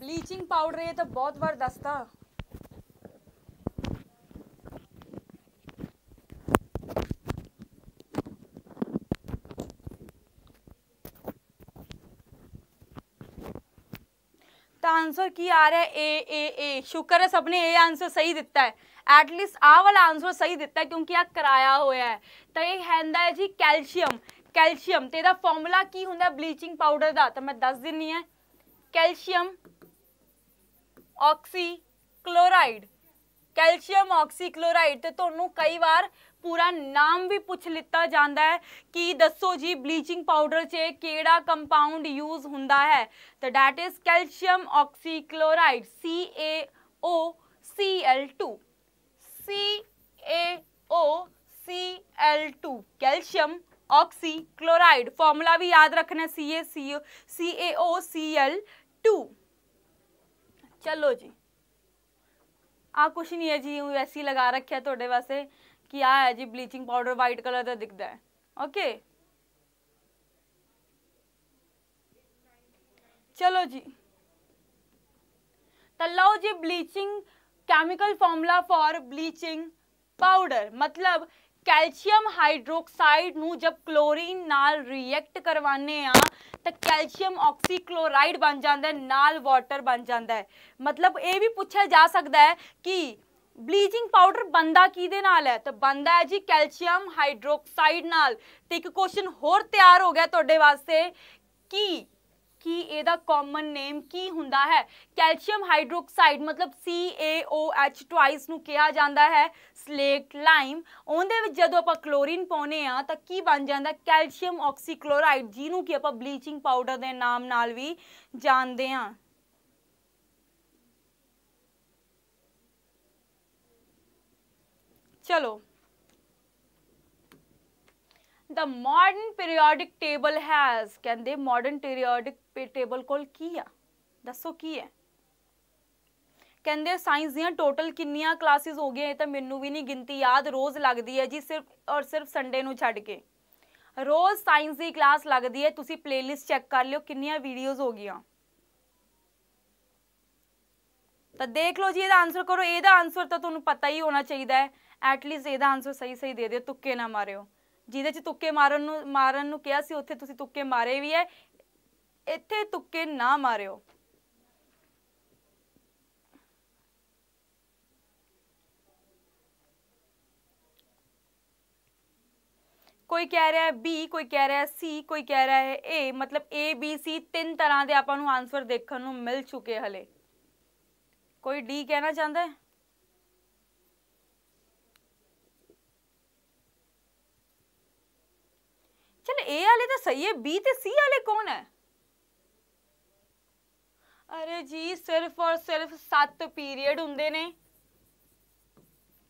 ਬਲੀਚਿੰਗ ਪਾਊਡਰ ਇਹ ਤਾਂ ਬਹੁਤ ਵਾਰ ਦੱਸਤਾ ਤਾਂ ਆਨਸਰ ਕੀ ਆ ਰਿਹਾ ਏ ਏ ਏ ਸ਼ੁਕਰ ਹੈ ਸਭ ਨੇ ਇਹ ਆਨਸਰ ਸਹੀ ਦਿੱਤਾ ਹੈ ਐਟ ਲੀਸਟ ਆ ਵਾਲਾ ਆਨਸਰ ਸਹੀ ਦਿੱਤਾ ਕਿਉਂਕਿ ਆ ਕਰਾਇਆ ਹੋਇਆ ਹੈ ਤਾਂ ਇਹ ਹੈਂਦਾ ਹੈ ਜੀ ਕੈਲਸ਼ੀਅਮ ਕੈਲਸ਼ੀਅਮ ਤੇ ਇਹਦਾ ਫਾਰਮੂਲਾ ਕੀ ਹੁੰਦਾ ਬਲੀਚਿੰਗ ਪਾਊਡਰ ਦਾ ਤਾਂ ਮੈਂ ਦੱਸ ਦਿੰਨੀ ਹੈ ਕੈਲਸ਼ੀਅਮ ऑक्सीक्लोराइड कैल्शियम ऑक्सीक्लोराइड तो कई बार पूरा नाम भी पूछ लिता जाता है कि दसो जी ब्लीचिंग पाउडर से किड़ा कंपाउंड यूज हों है तो that is calcium oxychloride C A O C L two C A O C L two calcium oxychloride formula भी याद रखना सी ए सी सी A O C L to चलो जी आ कुछ नहीं है जी वैसे ही लगा रखे थोड़े वास्ते कि आ है जी ब्लीचिंग पाउडर वाइट कलर का दिखता है ओके चलो जी तो लो जी bleaching chemical formula for bleaching powder मतलब ਕੈਲਸ਼ੀਅਮ ਹਾਈਡਰੋਕਸਾਈਡ ਨੂੰ ਜਦ ਕਲੋਰੀਨ ਨਾਲ ਰਿਐਕਟ ਕਰਵਾਨੇ ਆ ਤਾਂ ਕੈਲਸ਼ੀਅਮ ਆਕਸੀਕਲੋਰਾਈਡ ਬਣ ਜਾਂਦਾ ਹੈ ਨਾਲ ਵਾਟਰ ਬਣ ਜਾਂਦਾ ਹੈ ਮਤਲਬ ਇਹ ਵੀ ਪੁੱਛਿਆ ਜਾ ਸਕਦਾ ਹੈ ਕਿ ਬਲੀਚਿੰਗ ਪਾਊਡਰ ਬੰਦਾ ਕਿਹਦੇ ਨਾਲ ਹੈ ਤਾਂ ਬੰਦਾ ਹੈ ਜੀ ਕੈਲਸ਼ੀਅਮ ਹਾਈਡਰੋਕਸਾਈਡ ਨਾਲ ਤੇ ਇੱਕ ਕੁਐਸਚਨ ਹੋਰ ਤਿਆਰ ਹੋ ਗਿਆ ਤੁਹਾਡੇ ਵਾਸਤੇ ਕਿ ਕਿ ਇਹਦਾ ਕਾਮਨ ਨੇਮ ਕੀ ਹੁੰਦਾ ਹੈ ਕੈਲਸ਼ੀਅਮ ਹਾਈਡਰੋਕਸਾਈਡ ਮਤਲਬ CaOH ਟਵਾਈਸ ਨੂੰ ਕਿਹਾ ਜਾਂਦਾ ਹੈ ਸਲੇਟ ਲਾਈਮ ਉਹਦੇ ਵਿੱਚ ਜਦੋਂ ਆਪਾਂ ਕਲੋਰੀਨ ਪਾਉਨੇ ਆ ਤਾਂ ਕੀ ਬਣ ਜਾਂਦਾ ਕੈਲਸ਼ੀਅਮ ਆਕਸੀਕਲੋਰਾਈਡ ਜਿਹਨੂੰ ਕਿ ਆਪਾਂ ਬਲੀਚਿੰਗ ਪਾਊਡਰ ਦੇ ਨਾਮ ਨਾਲ ਵੀ ਜਾਣਦੇ ਆ ਚਲੋ the modern periodic table has ਕਹਿੰਦੇ ਮਾਡਰਨ ਪੀਰੀਆਡਿਕ ਫਿਰ ਟੇਬਲ ਕੋਲ ਕੀ ਆ ਦੱਸੋ ਕੀ ਹੈ ਕਹਿੰਦੇ ਸਾਇੰਸ ਦੀਆਂ ਟੋਟਲ ਕਿੰਨੀਆਂ ਕਲਾਸਿਸ ਹੋ ਗਈਆਂ ਇਹ ਤਾਂ ਮੈਨੂੰ ਵੀ ਨਹੀਂ ਗਿਣਤੀ ਯਾਦ ਰੋਜ਼ ਲੱਗਦੀ ਹੈ ਜੀ ਸਿਰਫ ਔਰ ਸਿਰਫ ਸੰਡੇ ਨੂੰ ਛੱਡ ਕੇ ਰੋਜ਼ ਸਾਇੰਸ ਦੀ ਕਲਾਸ ਲੱਗਦੀ ਹੈ ਤੁਸੀਂ ਪਲੇਲਿਸਟ ਚੈੱਕ ਕਰ ਲਿਓ ਕਿੰਨੀਆਂ ਵੀਡੀਓਜ਼ ਹੋ ਗਈਆਂ ਤਾਂ ਦੇਖ ਲਓ ਜੀ ਇਹਦਾ ਆਨਸਰ ਕਰੋ ਇਹਦਾ ਆਨਸਰ ਤਾਂ ਤੁਹਾਨੂੰ ਪਤਾ ਹੀ ਹੋਣਾ ਚਾਹੀਦਾ ਹੈ ਐਟ ਲੀਸਟ ਇਹਦਾ ਆਨਸਰ ਸਹੀ ਸਹੀ ਦੇ ਦਿਓ ਤੁੱਕੇ ਨਾ ਮਾਰਿਓ ਜਿਹਦੇ 'ਚ ਤੁੱਕੇ ਮਾਰਨ ਨੂੰ ਮਾਰਨ ਨੂੰ ਕਿਹਾ ਸੀ ਉੱਥੇ ਤੁਸੀਂ ਤੁੱਕੇ ਮਾਰੇ ਵੀ ਹੈ ਇੱਥੇ ਤੁੱਕੇ ਨਾ ਮਾਰਿਓ ਕੋਈ ਕਹਿ ਰਿਹਾ ਹੈ ਬੀ ਕੋਈ ਕਹਿ ਰਿਹਾ ਹੈ ਸੀ ਕੋਈ ਕਹਿ ਰਿਹਾ ਹੈ ਏ ਮਤਲਬ ਏ ਬੀ ਸੀ ਤਿੰਨ ਤਰ੍ਹਾਂ ਦੇ ਆਪਾਂ ਨੂੰ ਆਨਸਰ ਦੇਖਣ ਨੂੰ ਮਿਲ ਚੁੱਕੇ ਹਲੇ ਕੋਈ ਡੀ ਕਹਿਣਾ ਚਾਹੁੰਦਾ ਹੈ ਚਲ ਏ ਵਾਲੇ ਤਾਂ ਸਹੀ ਹੈ ਬੀ ਤੇ ਸੀ ਵਾਲੇ ਕੌਣ ਹੈ ਅਰੇ ਜੀ ਸਿਰਫ ਔਰ ਸਿਰਫ 7 ਪੀਰੀਅਡ ਹੁੰਦੇ ਨੇ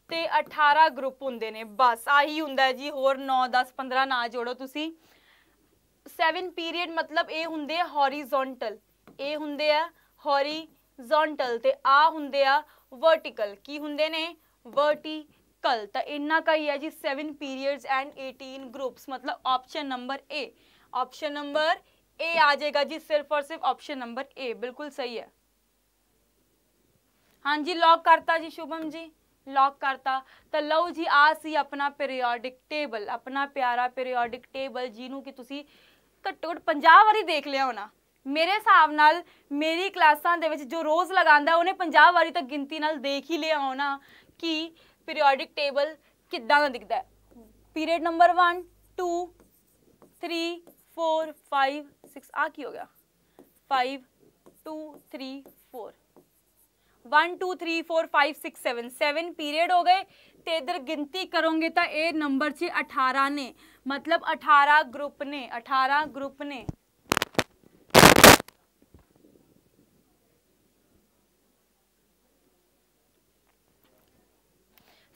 ਤੇ 18 ਗਰੁੱਪ ਹੁੰਦੇ ਨੇ ਬਸ ਆਹੀ ਹੁੰਦਾ ਜੀ ਹੋਰ 9 10 15 ਨਾ ਜੋੜੋ ਤੁਸੀਂ 7 ਪੀਰੀਅਡ ਮਤਲਬ ਇਹ ਹੁੰਦੇ ਆ ਹੋਰੀਜ਼ੋਨਟਲ ਇਹ ਹੁੰਦੇ ਆ ਹੋਰੀਜ਼ੋਨਟਲ ਤੇ ਆ ਹੁੰਦੇ ਆ ਵਰਟੀਕਲ ਕੀ ਹੁੰਦੇ ਨੇ ਵਰਟੀਕਲ ਤਾਂ ਇੰਨਾ ਕਾ ਹੀ ਹੈ ਜੀ 7 ਪੀਰੀਅਡਸ ਐਂਡ 18 ਗਰੁੱਪਸ ਮਤਲਬ option number A option number A ਆ ਜਾਏਗਾ ਜੀ सिर्फ और सिर्फ ऑप्शन नंबर ए बिल्कुल सही है हाँ जी लॉक करता जी शुभम जी लॉक ਤਾਂ ਲਓ ਜੀ ਆ ਸੀ ਆਪਣਾ ਪੀਰੀਆਡਿਕ ਟੇਬਲ ਆਪਣਾ ਪਿਆਰਾ ਪੀਰੀਆਡਿਕ ਟੇਬਲ ਜਿਹਨੂੰ ਕਿ ਤੁਸੀਂ ਘੱਟੋ ਘੱਟ 50 ਵਾਰੀ ਦੇਖ ਲਿਆ ਹੋਣਾ ਮੇਰੇ ਹਿਸਾਬ ਨਾਲ ਮੇਰੀ ਕਲਾਸਾਂ ਦੇ ਵਿੱਚ ਜੋ ਰੋਜ਼ ਲਗਾਉਂਦਾ ਉਹਨੇ 50 ਵਾਰੀ ਤਾਂ ਗਿਣਤੀ ਨਾਲ ਦੇਖ ਹੀ ਲਿਆ ਹੋਣਾ ਕਿ ਪੀਰੀਆਡਿਕ ਟੇਬਲ ਕਿੱਦਾਂ ਦਾ ਦਿਖਦਾ ਹੈ ਪੀਰੀਅਡ ਨੰਬਰ 1 2 3 4 5 सिक्स आ की हो गया five two three four one two three four five six seven seven period हो गए तो इधर गिनती करोगे तो ए नंबर से अठारह ने मतलब अठारह ग्रुप ने अठारह ग्रुप ने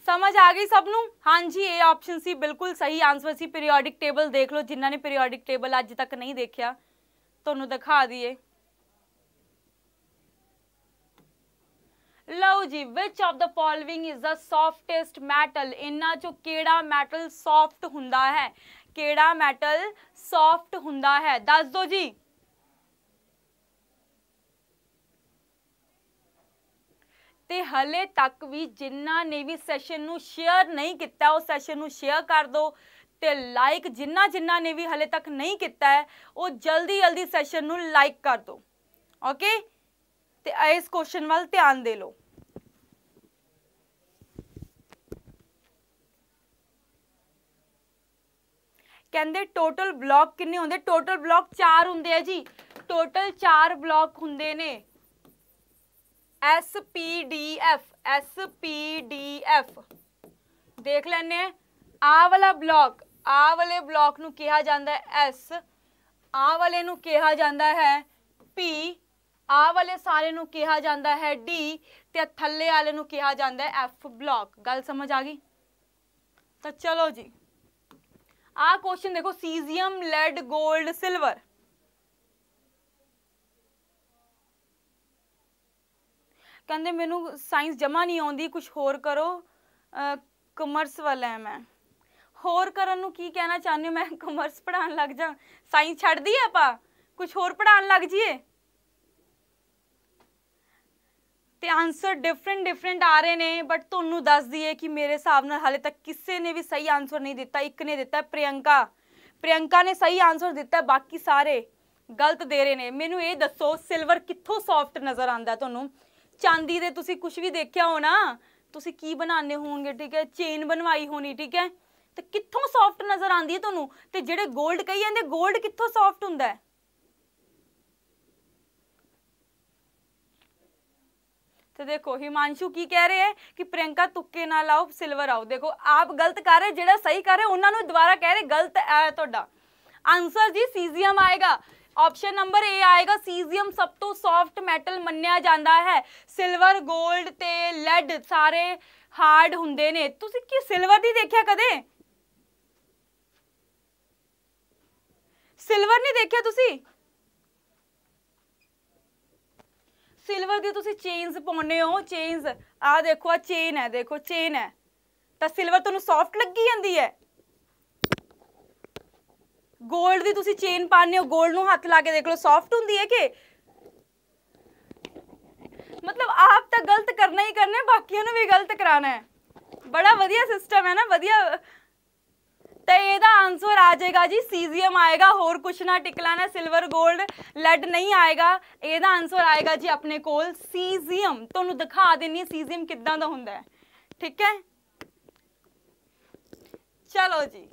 समझ आ गई सबनू हाँ जी ये ऑप्शन सी बिल्कुल सही आंसर सी पीरियोडिक टेबल देख लो जिन्होंने पीरियोडिक टेबल अज तक नहीं देखा ਤੁਹਾਨੂੰ ਦਿਖਾ ਦਈਏ ਲਓ ਜੀ which of the following is the softest metal ਇਨਾਂ ਚੋਂ ਕਿਹੜਾ ਮੈਟਲ ਸੌਫਟ ਹੁੰਦਾ ਹੈ ਕਿਹੜਾ ਮੈਟਲ ਸੌਫਟ ਹੁੰਦਾ ਹੈ ਦੱਸ ਦਿਓ ਜੀ ਤੇ ਹਲੇ ਤੱਕ ਵੀ ਜਿਨ੍ਹਾਂ ਨੇ ਵੀ ਸੈਸ਼ਨ ਨੂੰ ਸ਼ੇਅਰ ਨਹੀਂ ਕੀਤਾ ਉਹ ਸੈਸ਼ਨ ਨੂੰ ਸ਼ੇਅਰ ਕਰ ਦਿਓ ਤੇ ਲਾਈਕ ਜਿੰਨਾ ਜਿੰਨਾ ਨੇ ਵੀ ਹਲੇ ਤੱਕ ਨਹੀਂ ਕੀਤਾ ਹੈ ਉਹ ਜਲਦੀ ਜਲਦੀ ਸੈਸ਼ਨ ਨੂੰ ਲਾਈਕ ਕਰ ਦਿਓ ਓਕੇ ਤੇ ਇਸ ਕੁਐਸਚਨ ਵੱਲ ਧਿਆਨ ਦੇ ਲਓ ਕਹਿੰਦੇ ਟੋਟਲ ਬਲੌਕ ਕਿੰਨੇ ਹੁੰਦੇ ਟੋਟਲ ਬਲੌਕ 4 ਹੁੰਦੇ ਆ ਜੀ ਟੋਟਲ 4 ਬਲੌਕ ਹੁੰਦੇ ਨੇ SPDF SPDF ਦੇਖ ਲੈਣੇ ਆ ਵਾਲਾ ਬਲੌਕ ਆ ਵਾਲੇ ਬਲਾਕ ਨੂੰ ਕਿਹਾ ਜਾਂਦਾ ਹੈ ਐਸ ਆ ਵਾਲੇ ਨੂੰ ਕਿਹਾ ਜਾਂਦਾ ਹੈ ਪੀ ਆ ਵਾਲੇ ਸਾਰੇ ਨੂੰ ਕਿਹਾ ਜਾਂਦਾ ਹੈ ਡੀ ਤੇ ਥੱਲੇ ਵਾਲੇ ਨੂੰ ਕਿਹਾ ਜਾਂਦਾ ਹੈ ਐਫ ਬਲਾਕ ਗੱਲ ਸਮਝ ਆ ਗਈ ਤਾਂ ਚਲੋ ਜੀ ਆ ਕੁਐਸਚਨ ਦੇਖੋ ਸੀਜ਼ੀਅਮ ਲੈਡ 골ਡ ਸਿਲਵਰ ਕਹਿੰਦੇ ਮੈਨੂੰ ਸਾਇੰਸ ਜਮਾ ਨਹੀਂ ਆਉਂਦੀ ਕੁਝ ਹੋਰ ਕਰੋ ਕਮਰਸ ਵਾਲਾ ਮੈਂ ਹੋਰ ਕਰਨ ਨੂੰ ਕੀ ਕਹਿਣਾ ਚਾਹੁੰਦੇ ਹੋ ਮੈਂ ਕਮਰਸ ਪੜਾਉਣ ਲੱਗ ਜਾ ਸਾਇੰਸ ਛੱਡ ਦੀ ਆਪਾਂ ਕੁਝ ਹੋਰ ਪੜਾਉਣ ਲੱਗ ਜਾਈਏ ਤੇ ਆਨਸਰ ਡਿਫਰੈਂਟ ਡਿਫਰੈਂਟ ਆ ਰਹੇ ਨੇ ਬਟ ਤੁਹਾਨੂੰ ਦੱਸ ਦਈਏ ਕਿ ਮੇਰੇ ਹਿਸਾਬ ਨਾਲ ਹਾਲੇ ਤੱਕ ਕਿਸੇ ਨੇ ਵੀ ਸਹੀ ਆਨਸਰ ਨਹੀਂ ਦਿੱਤਾ ਇੱਕ ਨੇ ਦਿੱਤਾ ਪ੍ਰਿਯੰਕਾ ਪ੍ਰਿਯੰਕਾ ਨੇ ਸਹੀ ਆਨਸਰ ਦਿੱਤਾ ਬਾਕੀ ਸਾਰੇ ਗਲਤ ਦੇ ਰਹੇ ਨੇ ਮੈਨੂੰ ਇਹ ਦੱਸੋ ਸਿਲਵਰ ਕਿੱਥੋਂ ਸੌਫਟ ਨਜ਼ਰ ਆਉਂਦਾ ਤੁਹਾਨੂੰ ਚਾਂਦੀ ਦੇ ਤੁਸੀਂ ਕੁਝ ਵੀ ਦੇਖਿਆ ਹੋਣਾ ਤੁਸੀਂ ਕੀ ਬਣਾਉਣੇ ਹੋਣਗੇ ਠੀਕ ਹੈ ਚੇਨ ਬਣਵਾਈ ਹੋਣੀ ਠੀਕ ਹੈ ਤੇ ਕਿੱਥੋਂ ਸੌਫਟ ਨਜ਼ਰ ਆਉਂਦੀ ਹੈ ਤੁਹਾਨੂੰ ਤੇ ਜਿਹੜੇ 골ਡ ਕਹੀ ਜਾਂਦੇ 골ਡ ਕਿੱਥੋਂ ਸੌਫਟ ਹੁੰਦਾ ਹੈ ਤੇ ਦੇਖੋ ਹਿਮਾਂਸ਼ੂ ਕੀ ਕਹਿ ਰਹੇ ਹੈ ਕਿ ਪ੍ਰਿਯੰਕਾ ਤੁੱਕੇ ਨਾ ਲਾਓ ਸਿਲਵਰ ਆਓ ਦੇਖੋ ਆਪ ਗਲਤ ਕਰ ਰਹੇ ਜਿਹੜਾ ਸਹੀ ਕਰ ਰਹੇ ਉਹਨਾਂ ਨੂੰ ਦੁਬਾਰਾ ਕਹਿ ਰਹੇ ਗਲਤ ਹੈ ਤੁਹਾਡਾ ਆਨਸਰ ਜੀ ਸੀਜ਼ੀਅਮ ਆਏਗਾ ਆਪਸ਼ਨ ਨੰਬਰ A ਆਏਗਾ ਸੀਜ਼ੀਅਮ ਸਭ ਤੋਂ ਸੌਫਟ ਮੈਟਲ ਮੰਨਿਆ ਜਾਂਦਾ ਹੈ ਸਿਲਵਰ 골ਡ ਤੇ ਲੈਡ ਸਾਰੇ ਹਾਰਡ ਹੁੰਦੇ ਨੇ ਤੁਸੀਂ ਕੀ ਸਿਲਵਰ ਦੀ ਦੇਖਿਆ ਕਦੇ ਸਿਲਵਰ ਨਹੀਂ ਦੇਖਿਆ ਤੁਸੀਂ ਸਿਲਵਰ ਦੀ ਤੁਸੀਂ ਚੇਨਸ ਪਾਉਨੇ ਹੋ ਚੇਨਸ ਆ ਦੇਖੋ ਆ ਚੇਨ ਹੈ ਦੇਖੋ ਚੇਨ ਹੈ ਤਾਂ ਸਿਲਵਰ ਤੁਹਾਨੂੰ ਸੌਫਟ ਲੱਗੀ ਜਾਂਦੀ ਹੈ 골ਡ ਦੀ ਤੁਸੀਂ ਚੇਨ ਪਾਉਂਦੇ ਹੋ 골ਡ ਨੂੰ ਹੱਥ ਲਾ ਕੇ ਦੇਖ ਲਓ ਸੌਫਟ ਹੁੰਦੀ ਹੈ ਕਿ ਮਤਲਬ ਆਪ ਤਾਂ ਗਲਤ ਕਰਨਾ ਹੀ ਕਰਨਾ ਬਾਕੀਆਂ ਨੂੰ ਵੀ ਗਲਤ ਕਰਾਣਾ ਹੈ ਬੜਾ ਵਧੀਆ ਸਿਸਟਮ ਹੈ ਨਾ ਵਧੀਆ ਤੇ ਇਹਦਾ ਆਨਸਰ ਆ ਜਾਏਗਾ ਜੀ ਸੀਜ਼ੀਅਮ ਆਏਗਾ ਹੋਰ ਕੁਛ ਨਾ ਟਿਕਲਾ ਨਾ ਸਿਲਵਰ 골ਡ ਲੈਡ ਨਹੀਂ ਆਏਗਾ ਇਹਦਾ ਆਨਸਰ ਆਏਗਾ ਜੀ ਆਪਣੇ ਕੋਲ ਸੀਜ਼ੀਅਮ ਤੁਹਾਨੂੰ ਦਿਖਾ ਦਿੰਨੀ ਸੀਜ਼ੀਅਮ ਕਿੱਦਾਂ ਦਾ ਹੁੰਦਾ ਹੈ ਠੀਕ ਹੈ ਚਲੋ ਜੀ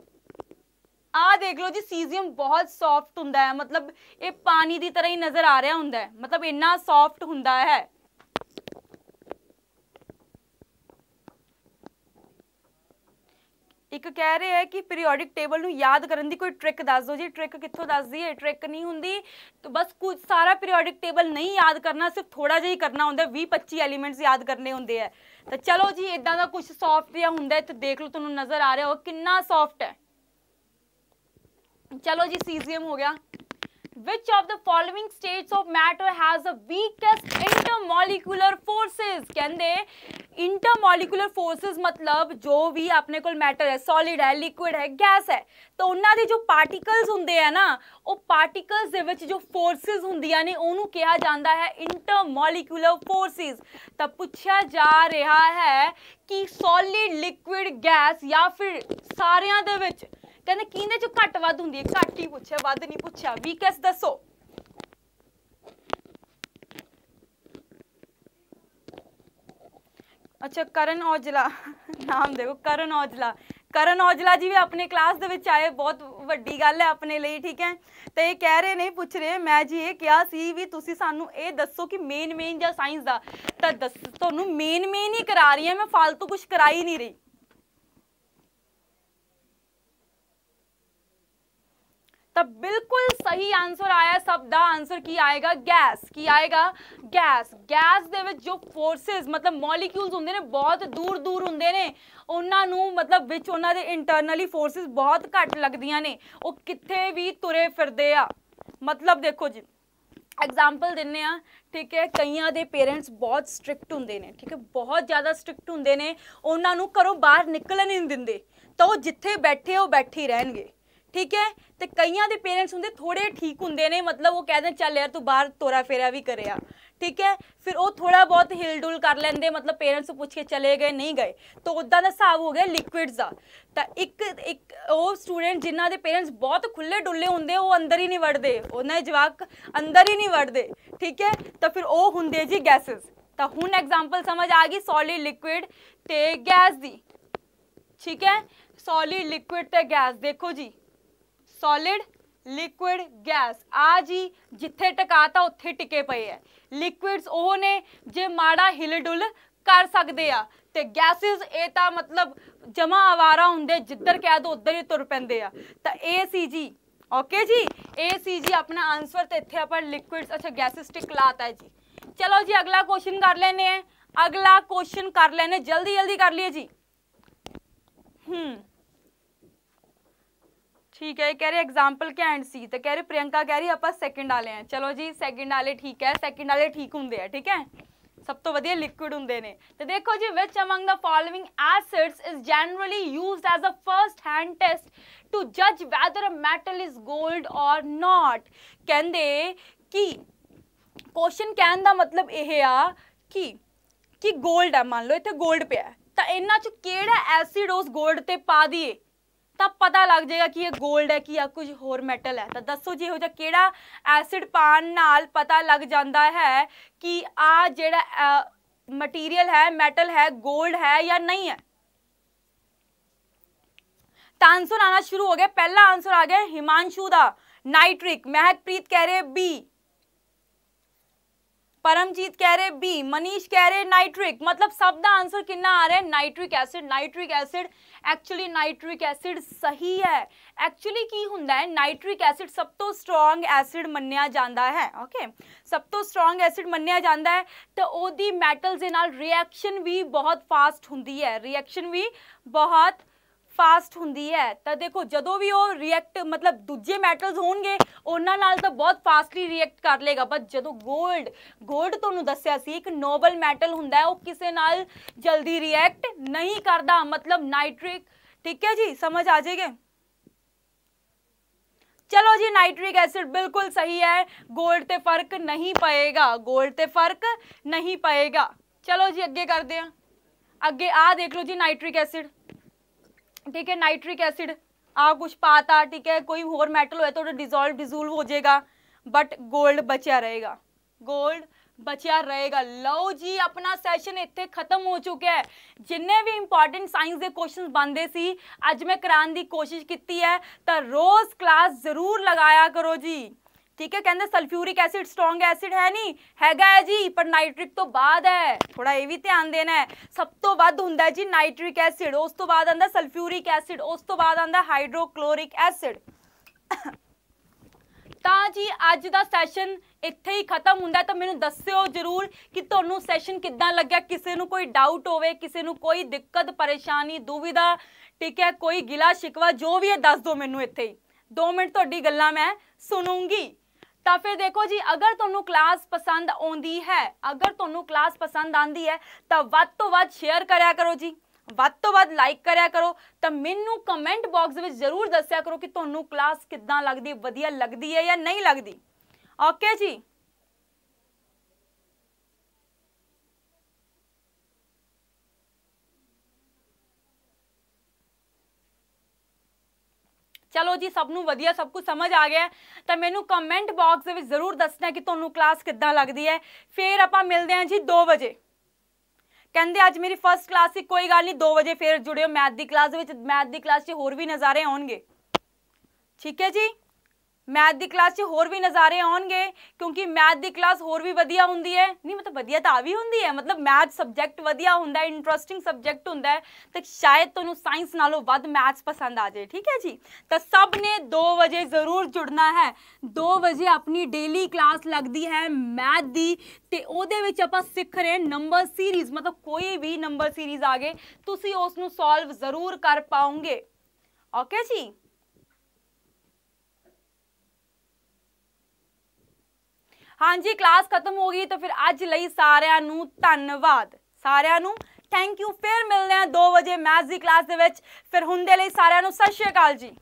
ਆ ਦੇਖ ਲਓ ਜੀ ਸੀਜ਼ੀਅਮ ਬਹੁਤ ਸੌਫਟ ਹੁੰਦਾ ਹੈ ਮਤਲਬ ਇਹ ਪਾਣੀ ਦੀ ਤਰ੍ਹਾਂ ਹੀ ਨਜ਼ਰ ਆ ਰਿਹਾ ਹੁੰਦਾ ਹੈ ਮਤਲਬ ਇੰਨਾ ਸੌਫਟ ਹੁੰਦਾ ਹੈ ਇੱਕ ਕਹਿ ਰਹੇ ਹੈ ਕਿ ਪੀਰੀਆਡਿਕ ਟੇਬਲ ਨੂੰ ਯਾਦ ਕਰਨ ਦੀ ਕੋਈ ਟ੍ਰਿਕ ਦੱਸ ਦਿਓ ਜੀ ਟ੍ਰਿਕ ਕਿੱਥੋਂ ਦੱਸਦੀ ਹੈ ਟ੍ਰਿਕ ਨਹੀਂ ਹੁੰਦੀ ਤਾਂ ਬਸ ਕੁਝ ਸਾਰਾ ਪੀਰੀਆਡਿਕ ਟੇਬਲ ਨਹੀਂ ਯਾਦ ਕਰਨਾ ਸਿਰਫ ਥੋੜਾ ਜਿਹਾ ਹੀ ਕਰਨਾ ਹੁੰਦਾ 20 25 ਐਲੀਮੈਂਟਸ ਯਾਦ ਕਰਨੇ ਹੁੰਦੇ ਆ ਤਾਂ ਚਲੋ ਜੀ ਇਦਾਂ ਦਾ ਕੁਝ ਸੌਫਟ ਜਿਹਾ ਹੁੰਦਾ ਤੇ ਦੇਖ ਲਓ ਤੁਹਾਨੂੰ ਨਜ਼ਰ ਆ ਰਿਹਾ ਹੋ ਕਿੰਨਾ ਸੌਫਟ ਹੈ ਚਲੋ ਜੀ ਸੀਜ਼ੀਐਮ ਹੋ ਗਿਆ which of the following states of matter has the weakest intermolecular forces kende intermolecular forces matlab jo vi apne kol matter hai solid hai liquid hai gas hai to unna de jo particles hunde hai na oh particles de vich jo forces hundiyan ne ohnu keha janda hai intermolecular forces ta puchya ja raha hai ki solid liquid gas ya fir saryan de vich ਕਹਿੰਦੇ ਕਿੰਦੇ ਚ ਘੱਟ ਵੱਧ ਹੁੰਦੀ ਹੈ ਘੱਟ ਹੀ ਪੁੱਛਿਆ ਵੱਧ ਨਹੀਂ ਪੁੱਛਿਆ ਵੀਕੈਸ ਦੱਸੋ ਅੱਛਾ ਕਰਨ ਔਜਲਾ ਨਾਮ ਦੇਖੋ ਕਰਨ ਔਜਲਾ ਕਰਨ ਔਜਲਾ ਜੀ ਵੀ ਆਪਣੇ ਕਲਾਸ ਦੇ ਵਿੱਚ ਆਏ ਬਹੁਤ ਵੱਡੀ ਗੱਲ ਹੈ ਆਪਣੇ ਲਈ ਠੀਕ ਹੈ ਤੇ ਇਹ ਕਹਿ ਰਹੇ ਨੇ ਪੁੱਛ ਰਹੇ ਮੈਂ ਜੀ ਇਹ ਕਿਹਾ ਸੀ ਵੀ ਤੁਸੀਂ ਸਾਨੂੰ ਇਹ ਦੱਸੋ ਕਿ ਮੇਨ ਮੇਨ ਜਾਂ ਸਾਇੰਸ ਦਾ ਤਾਂ ਦੱਸ ਤੁਹਾਨੂੰ ਮੇਨ ਮੇਨ ਹੀ ਕਰਾ ਰਹੀ ਹਾਂ ਮੈਂ ਫालतू ਕੁਝ ਕਰਾਈ ਨਹੀਂ ਰਹੀ ਤਾਂ ਬਿਲਕੁਲ ਸਹੀ ਆਨਸਰ ਆਇਆ ਸਭ ਦਾ ਆਨਸਰ ਕੀ ਆਏਗਾ ਗੈਸ ਕੀ ਆਏਗਾ ਗੈਸ ਗੈਸ ਦੇ ਵਿੱਚ ਜੋ ਫੋਰਸਸ ਮਤਲਬ ਮੋਲੀਕਿਊਲਸ ਹੁੰਦੇ ਨੇ ਬਹੁਤ ਦੂਰ ਦੂਰ ਹੁੰਦੇ ਨੇ ਉਹਨਾਂ ਨੂੰ ਮਤਲਬ ਵਿੱਚ ਉਹਨਾਂ ਦੇ ਇੰਟਰਨਲੀ ਫੋਰਸਸ ਬਹੁਤ ਘੱਟ ਲੱਗਦੀਆਂ ਨੇ ਉਹ ਕਿੱਥੇ ਵੀ ਤੁਰੇ ਫਿਰਦੇ ਆ ਮਤਲਬ ਦੇਖੋ ਜੀ ਐਗਜ਼ਾਮਪਲ ਦਿੰਨੇ ਆ ਠੀਕ ਹੈ ਕਈਆਂ ਦੇ ਪੇਰੈਂਟਸ ਬਹੁਤ ਸਟ੍ਰਿਕਟ ਹੁੰਦੇ ਨੇ ਠੀਕ ਹੈ ਬਹੁਤ ਜ਼ਿਆਦਾ ਸਟ੍ਰਿਕਟ ਹੁੰਦੇ ਨੇ ਉਹਨਾਂ ਨੂੰ ਘਰੋਂ ਬਾਹਰ ਨਿਕਲਣ ਨਹੀਂ ਦਿੰਦੇ ਤਾਂ ਉਹ ਜਿੱਥੇ ਬੈਠੇ ਉਹ ਬੈਠੇ ਰਹਿਣਗੇ ਠੀਕ ਹੈ ਤੇ ਕਈਆਂ ਦੇ ਪੇਰੈਂਟਸ ਹੁੰਦੇ ਥੋੜੇ ਠੀਕ ਹੁੰਦੇ ਨੇ ਮਤਲਬ ਉਹ ਕਹਿੰਦੇ ਚੱਲ ਯਾਰ ਤੂੰ ਬਾਹਰ ਤੋਰਾ ਫੇਰਿਆ ਵੀ ਕਰਿਆ ਠੀਕ ਹੈ ਫਿਰ ਉਹ ਥੋੜਾ ਬਹੁਤ ਹਿਲਡੁਲ ਕਰ ਲੈਂਦੇ ਮਤਲਬ ਪੇਰੈਂਟਸ ਨੂੰ ਪੁੱਛ ਕੇ ਚਲੇ ਗਏ ਨਹੀਂ ਗਏ ਤਾਂ ਉਦਾਂ ਦਾ ਹਿਸਾਬ ਹੋ ਗਿਆ ਲਿਕੁਇਡਸ ਦਾ ਤਾਂ ਇੱਕ ਇੱਕ ਉਹ ਸਟੂਡੈਂਟ ਜਿਨ੍ਹਾਂ ਦੇ ਪੇਰੈਂਟਸ ਬਹੁਤ ਖੁੱਲੇ ਡੁੱਲੇ ਹੁੰਦੇ ਉਹ ਅੰਦਰ ਹੀ ਨਹੀਂ ਵੜਦੇ ਉਹਨਾਂ ਦੇ ਜਵਾਕ ਅੰਦਰ ਹੀ ਨਹੀਂ ਵੜਦੇ ਠੀਕ ਹੈ ਤਾਂ ਫਿਰ ਉਹ ਹੁੰਦੇ ਜੀ ਗੈਸਸ ਤਾਂ ਹੁਣ ਐਗਜ਼ਾਮਪਲ ਸਮਝ ਆ ਗਈ ਸੋਲਿਡ ਲਿਕੁਇਡ ਤੇ ਗੈਸ ਦੀ ਠੀਕ ਹੈ ਸੋਲਿਡ ਲਿਕੁਇਡ ਤੇ ਗੈਸ ਦੇਖੋ ਜੀ ਸੋਲਿਡ ਲਿਕੁਇਡ ਗੈਸ ਆ ਜੀ ਜਿੱਥੇ ਟਿਕਾਤਾ ਉੱਥੇ ਟਿਕੇ ਪਏ ਐ ਲਿਕੁਇਡਸ ਉਹ ਨੇ ਜੇ ਮਾੜਾ ਹਿਲਡੁਲ ਕਰ ਸਕਦੇ ਆ ਤੇ ਗੈਸਿਸ ਇਹ ਤਾਂ ਮਤਲਬ ਜਮਾ ਆਵਾਰਾ ਹੁੰਦੇ ਜਿੱਧਰ ਕਹਿ ਦੋ ਉਧਰ ਹੀ ਤੁਰ ਪੈਂਦੇ ਆ ਤਾਂ ਇਹ ਸੀ ਜੀ ਓਕੇ ਜੀ ਇਹ ਸੀ ਜੀ ਆਪਣਾ ਆਨਸਰ ਤੇ ਇੱਥੇ ਆਪਾਂ ਲਿਕੁਇਡਸ ਅੱਛਾ ਗੈਸਿਸ ਟਿਕਲਾਤਾ ਲਾਤਾ ਜੀ ਚਲੋ ਜੀ ਅਗਲਾ ਕੁਐਸਚਨ ਕਰ ਲੈਨੇ ਆ ਅਗਲਾ ਕੁਐਸਚਨ ਕਰ ਲੈਨੇ ਜਲਦੀ ਜਲਦੀ ਕਰ ਲਈਏ ਜੀ ਹੂੰ ਠੀਕ ਹੈ ਕਹਿ ਰਹੇ ਐਗਜ਼ਾਮਪਲ एग्जाम्पल ਸੀ ਤੇ ਕਹਿ ਰਹੇ ਪ੍ਰਿਯੰਕਾ ਕਹਿ ਰਹੀ ਆਪਾਂ ਸੈਕਿੰਡ ਵਾਲੇ ਆ ਚਲੋ ਜੀ ਸੈਕਿੰਡ ਵਾਲੇ ਠੀਕ ਹੈ ਸੈਕਿੰਡ ਵਾਲੇ ਠੀਕ ਹੁੰਦੇ ਆ ਠੀਕ ਹੈ ਸਭ ਤੋਂ ਵਧੀਆ ਲਿਕੁਇਡ ਹੁੰਦੇ ਨੇ ਤੇ ਦੇਖੋ ਜੀ ਵਿਚ ਅਮੰਗ ਦਾ following acids is generally used as a first hand test to ਜਜ weather a metal is 골ਡ অর ਨਾਟ ਕਹਿੰਦੇ ਕਿ ਕੁਐਸਚਨ ਕਹਿਣ ਦਾ ਮਤਲਬ ਇਹ ਆ ਕਿ ਕਿ 골ਡ ਆ ਮੰਨ ਲਓ ਇੱਥੇ 골ਡ ਪਿਆ ਤਾਂ ਇਹਨਾਂ ਚ ਕਿਹੜਾ ਐਸਿਡ ਉਸ 골ਡ ਤੇ ਪਾ ਦਈਏ ਤਾਂ ਪਤਾ ਲੱਗ ਜਾਏਗਾ ਕਿ ਇਹ 골ਡ ਹੈ ਕਿ ਜਾਂ ਕੁਝ ਹੋਰ ਮੈਟਲ ਹੈ ਤਾਂ ਦੱਸੋ ਜੀ ਇਹੋ ਜਿਹਾ ਕਿਹੜਾ ਐਸਿਡ ਪਾਣ ਨਾਲ ਪਤਾ ਲੱਗ ਜਾਂਦਾ ਹੈ ਕਿ ਆ ਜਿਹੜਾ ਮਟੀਰੀਅਲ ਹੈ ਮੈਟਲ ਹੈ 골ਡ ਹੈ ਜਾਂ ਨਹੀਂ ਹੈ ਤਾਂ ਆਨਸਰ ਆਣਾ ਸ਼ੁਰੂ ਹੋ ਗਿਆ ਪਹਿਲਾ ਆਨਸਰ ਆ ਗਿਆ ਹਿਮਾਂਸ਼ੂ ਦਾ ਨਾਈਟ੍ਰਿਕ ਮਹਿਕਪ੍ਰੀਤ ਕਹਿ ਰਹੇ ਬੀ ਪਰਮਜੀਤ ਕਹਿ ਰਹੇ ਬੀ ਮਨੀਸ਼ ਕਹਿ ਰਹੇ ਨਾਈਟ੍ਰਿਕ ਮਤਲਬ ਸਭ ਦਾ ਆਨਸਰ ਕਿੰਨਾ ਆ ਰਿਹਾ nitric acid nitric acid actually nitric acid ਸਹੀ ਹੈ ਐਕਚੁਅਲੀ ਕੀ ਹੁੰਦਾ ਹੈ ਨਾਈਟ੍ਰਿਕ ਐਸਿਡ ਸਭ ਤੋਂ ਸਟਰੋਂਗ ਐਸਿਡ ਮੰਨਿਆ ਜਾਂਦਾ ਹੈ ਓਕੇ ਸਭ ਤੋਂ ਸਟਰੋਂਗ ਐਸਿਡ ਮੰਨਿਆ ਜਾਂਦਾ ਹੈ ਤਾਂ ਉਹਦੀ ਮੈਟਲਸ ਦੇ ਨਾਲ ਰਿਐਕਸ਼ਨ ਵੀ ਬਹੁਤ ਫਾਸਟ ਹੁੰਦੀ ਹੈ ਰਿਐਕਸ਼ਨ ਵੀ ਬਹੁਤ ਫਾਸਟ ਹੁੰਦੀ ਹੈ ਤਾਂ ਦੇਖੋ ਜਦੋਂ ਵੀ ਉਹ ਰਿਐਕਟ ਮਤਲਬ ਦੂਜੇ ਮੈਟਲਸ ਹੋਣਗੇ ਉਹਨਾਂ ਨਾਲ ਤਾਂ ਬਹੁਤ ਫਾਸਟਲੀ ਰਿਐਕਟ ਕਰ ਲੇਗਾ ਪਰ ਜਦੋਂ 골ਡ 골ਡ ਤੁਹਾਨੂੰ ਦੱਸਿਆ ਸੀ ਇੱਕ ਨੋਬਲ ਮੈਟਲ ਹੁੰਦਾ ਹੈ ਉਹ ਕਿਸੇ ਨਾਲ ਜਲਦੀ ਰਿਐਕਟ ਨਹੀਂ ਕਰਦਾ ਮਤਲਬ ਨਾਈਟ੍ਰਿਕ ਠੀਕ ਹੈ ਜੀ ਸਮਝ ਆ ਜਾਏਗੇ ਚਲੋ ਜੀ ਨਾਈਟ੍ਰਿਕ ਐਸਿਡ ਬਿਲਕੁਲ ਸਹੀ ਹੈ 골ਡ ਤੇ ਫਰਕ ਨਹੀਂ ਪਏਗਾ 골ਡ ਤੇ ਫਰਕ ਨਹੀਂ ਪਏਗਾ ਚਲੋ ਜੀ ਅੱਗੇ ਕਰਦੇ ਆ ਅੱਗੇ ਆ ਦੇਖ ਲਓ ਜੀ ਨਾਈਟ੍ਰਿਕ ਐਸਿਡ ਹੈ ਨਾਈਟ੍ਰਿਕ ਐਸਿਡ ਆ ਕੁਝ ਪਾਤਾ ਠੀਕ ਹੈ ਕੋਈ ਹੋਰ ਮੈਟਲ ਹੋਏ ਤਾਂ ਉਹ ਡਿਸੋਲਵ ਡਿਸੋਲਵ ਹੋ ਜਾਏਗਾ ਬਟ 골ਡ ਬਚਿਆ ਰਹੇਗਾ 골ਡ ਬਚਿਆ ਰਹੇਗਾ ਲਓ ਜੀ ਆਪਣਾ ਸੈਸ਼ਨ ਇੱਥੇ ਖਤਮ ਹੋ ਚੁੱਕਿਆ ਹੈ ਜਿੰਨੇ ਵੀ ਇੰਪੋਰਟੈਂਟ ਸਾਇੰਸ ਦੇ ਕੁਐਸਚਨਸ ਬੰਦੇ ਸੀ ਅੱਜ ਮੈਂ ਕਰਾਉਣ ਦੀ ਕੋਸ਼ਿਸ਼ ਕੀਤੀ ਹੈ ਤਾਂ ਰੋਜ਼ ਕਲਾਸ ਜ਼ਰੂਰ ਲਗਾਇਆ ਕਰੋ ਜੀ ਠੀਕ ਹੈ ਕਹਿੰਦੇ ਸਲਫਿਊਰਿਕ ਐਸਿਡ ਸਟਰੋਂਗ ਐਸਿਡ ਹੈ ਨਹੀਂ ਹੈਗਾ ਹੈ ਜੀ ਪਰ ਨਾਈਟ੍ਰਿਕ ਤੋਂ ਬਾਅਦ ਹੈ ਥੋੜਾ ਇਹ ਵੀ ਧਿਆਨ ਦੇਣਾ ਹੈ ਸਭ ਤੋਂ ਵੱਧ ਹੁੰਦਾ ਜੀ ਨਾਈਟ੍ਰਿਕ ਐਸਿਡ ਉਸ ਤੋਂ ਬਾਅਦ ਆਂਦਾ ਸਲਫਿਊਰਿਕ ਐਸਿਡ ਉਸ ਤੋਂ ਬਾਅਦ ਆਂਦਾ ਹਾਈਡਰੋਕਲੋਰਿਕ ਐਸਿਡ ਤਾਂ ਜੀ ਅੱਜ ਦਾ ਸੈਸ਼ਨ ਇੱਥੇ ਹੀ ਖਤਮ ਹੁੰਦਾ ਤਾਂ ਮੈਨੂੰ ਦੱਸਿਓ ਜਰੂਰ ਕਿ ਤੁਹਾਨੂੰ ਸੈਸ਼ਨ ਕਿੱਦਾਂ ਲੱਗਿਆ ਕਿਸੇ ਨੂੰ ਕੋਈ ਡਾਊਟ ਹੋਵੇ ਕਿਸੇ ਨੂੰ ਕੋਈ ਦਿੱਕਤ ਪਰੇਸ਼ਾਨੀ ਦੁਵਿਧਾ ਠੀਕ ਹੈ ਕੋਈ ਗਿਲਾ ਸ਼ਿਕਵਾ ਜੋ ਵੀ ਹੈ ਦੱਸ ਦਿਓ ਮੈਨੂੰ ਇੱਥੇ ਹੀ 2 ਮਿੰਟ ਤੁਹਾਡੀ ਗੱਲਾਂ ਮੈਂ ਸੁਣੂੰਗੀ ਤਾਂ ਫਿਰ ਦੇਖੋ ਜੀ ਅਗਰ ਤੁਹਾਨੂੰ ਕਲਾਸ ਪਸੰਦ ਆਉਂਦੀ ਹੈ ਅਗਰ ਤੁਹਾਨੂੰ ਕਲਾਸ ਪਸੰਦ ਆਂਦੀ ਹੈ ਤਾਂ ਵੱਧ ਤੋਂ ਵੱਧ ਸ਼ੇਅਰ ਕਰਿਆ ਕਰੋ ਜੀ ਵੱਧ ਤੋਂ ਵੱਧ ਲਾਈਕ ਕਰਿਆ ਕਰੋ ਤਾਂ ਮੈਨੂੰ ਕਮੈਂਟ ਬਾਕਸ ਵਿੱਚ ਜ਼ਰੂਰ ਦੱਸਿਆ ਕਰੋ ਕਿ ਤੁਹਾਨੂੰ ਕਲਾਸ ਕਿੱਦਾਂ ਲੱਗਦੀ ਵਧੀਆ ਲੱਗਦੀ ਹੈ ਜਾਂ ਨਹੀਂ ਲੱਗਦੀ ਓਕੇ ਜੀ ਚਲੋ ਜੀ ਸਭ ਨੂੰ ਵਧੀਆ ਸਭ ਕੁਝ ਸਮਝ ਆ ਗਿਆ ਤਾਂ ਮੈਨੂੰ ਕਮੈਂਟ ਬਾਕਸ ਦੇ ਵਿੱਚ ਜ਼ਰੂਰ ਦੱਸਣਾ ਕਿ ਤੁਹਾਨੂੰ ਕਲਾਸ ਕਿੱਦਾਂ ਲੱਗਦੀ ਹੈ ਫੇਰ ਆਪਾਂ ਮਿਲਦੇ ਹਾਂ ਜੀ 2 ਵਜੇ ਕਹਿੰਦੇ ਅੱਜ ਮੇਰੀ ਫਰਸਟ ਕਲਾਸ ਸੀ ਕੋਈ ਗੱਲ ਨਹੀਂ 2 ਵਜੇ ਫੇਰ ਜੁੜਿਓ ਮੈਥ ਦੀ ਕਲਾਸ ਵਿੱਚ ਮੈਥ ਦੀ ਕਲਾਸ 'ਚ ਹੋਰ ਵੀ ਨਜ਼ਾਰੇ ਆਉਣਗੇ ਠੀਕ ਹੈ ਜੀ ਮੈਥ ਦੀ ਕਲਾਸ 'ਚ ਹੋਰ ਵੀ ਨਜ਼ਾਰੇ ਆਉਣਗੇ ਕਿਉਂਕਿ ਮੈਥ ਦੀ ਕਲਾਸ ਹੋਰ ਵੀ ਵਧੀਆ ਹੁੰਦੀ ਹੈ ਨਹੀਂ ਮਤਲਬ ਵਧੀਆ ਤਾਂ ਆ ਵੀ ਹੁੰਦੀ ਹੈ ਮਤਲਬ ਮੈਥ ਸਬਜੈਕਟ ਵਧੀਆ ਹੁੰਦਾ ਹੈ ਇੰਟਰਸਟਿੰਗ ਸਬਜੈਕਟ ਹੁੰਦਾ ਹੈ ਤਾਂ ਸ਼ਾਇਦ ਤੁਹਾਨੂੰ ਸਾਇੰਸ ਨਾਲੋਂ ਵੱਧ ਮੈਥ ਪਸੰਦ ਆ ਜਾਏ ਠੀਕ ਹੈ ਜੀ ਤਾਂ ਸਭ ਨੇ 2 ਵਜੇ ਜ਼ਰੂਰ ਜੁੜਨਾ ਹੈ 2 ਵਜੇ ਆਪਣੀ ਡੇਲੀ ਕਲਾਸ ਲੱਗਦੀ ਹੈ ਮੈਥ ਦੀ ਤੇ ਉਹਦੇ ਵਿੱਚ ਆਪਾਂ ਸਿੱਖ ਰਹੇ ਨੰਬਰ ਸੀਰੀਜ਼ ਮਤਲਬ ਕੋਈ ਵੀ ਨੰਬਰ ਸੀਰੀਜ਼ ਆ ਗਏ ਤੁਸੀਂ ਉਸ ਨੂੰ ਸੋਲਵ ਜ਼ਰੂਰ ਕਰ ਪਾਓਗੇ ਓਕੇ ਜੀ ਹਾਂਜੀ ਕਲਾਸ ਖਤਮ ਹੋ ਗਈ ਤਾਂ ਫਿਰ ਅੱਜ ਲਈ ਸਾਰਿਆਂ ਨੂੰ ਧੰਨਵਾਦ ਸਾਰਿਆਂ ਨੂੰ ਥੈਂਕ ਯੂ ਫਿਰ ਮਿਲਦੇ ਆ 2 ਵਜੇ ਮੈਥ ਦੀ ਕਲਾਸ ਦੇ ਵਿੱਚ ਫਿਰ ਹੁੰਦੇ ਲਈ ਸਾਰਿਆਂ ਨੂੰ ਸਤਿ ਸ਼੍ਰੀ ਅਕਾਲ ਜੀ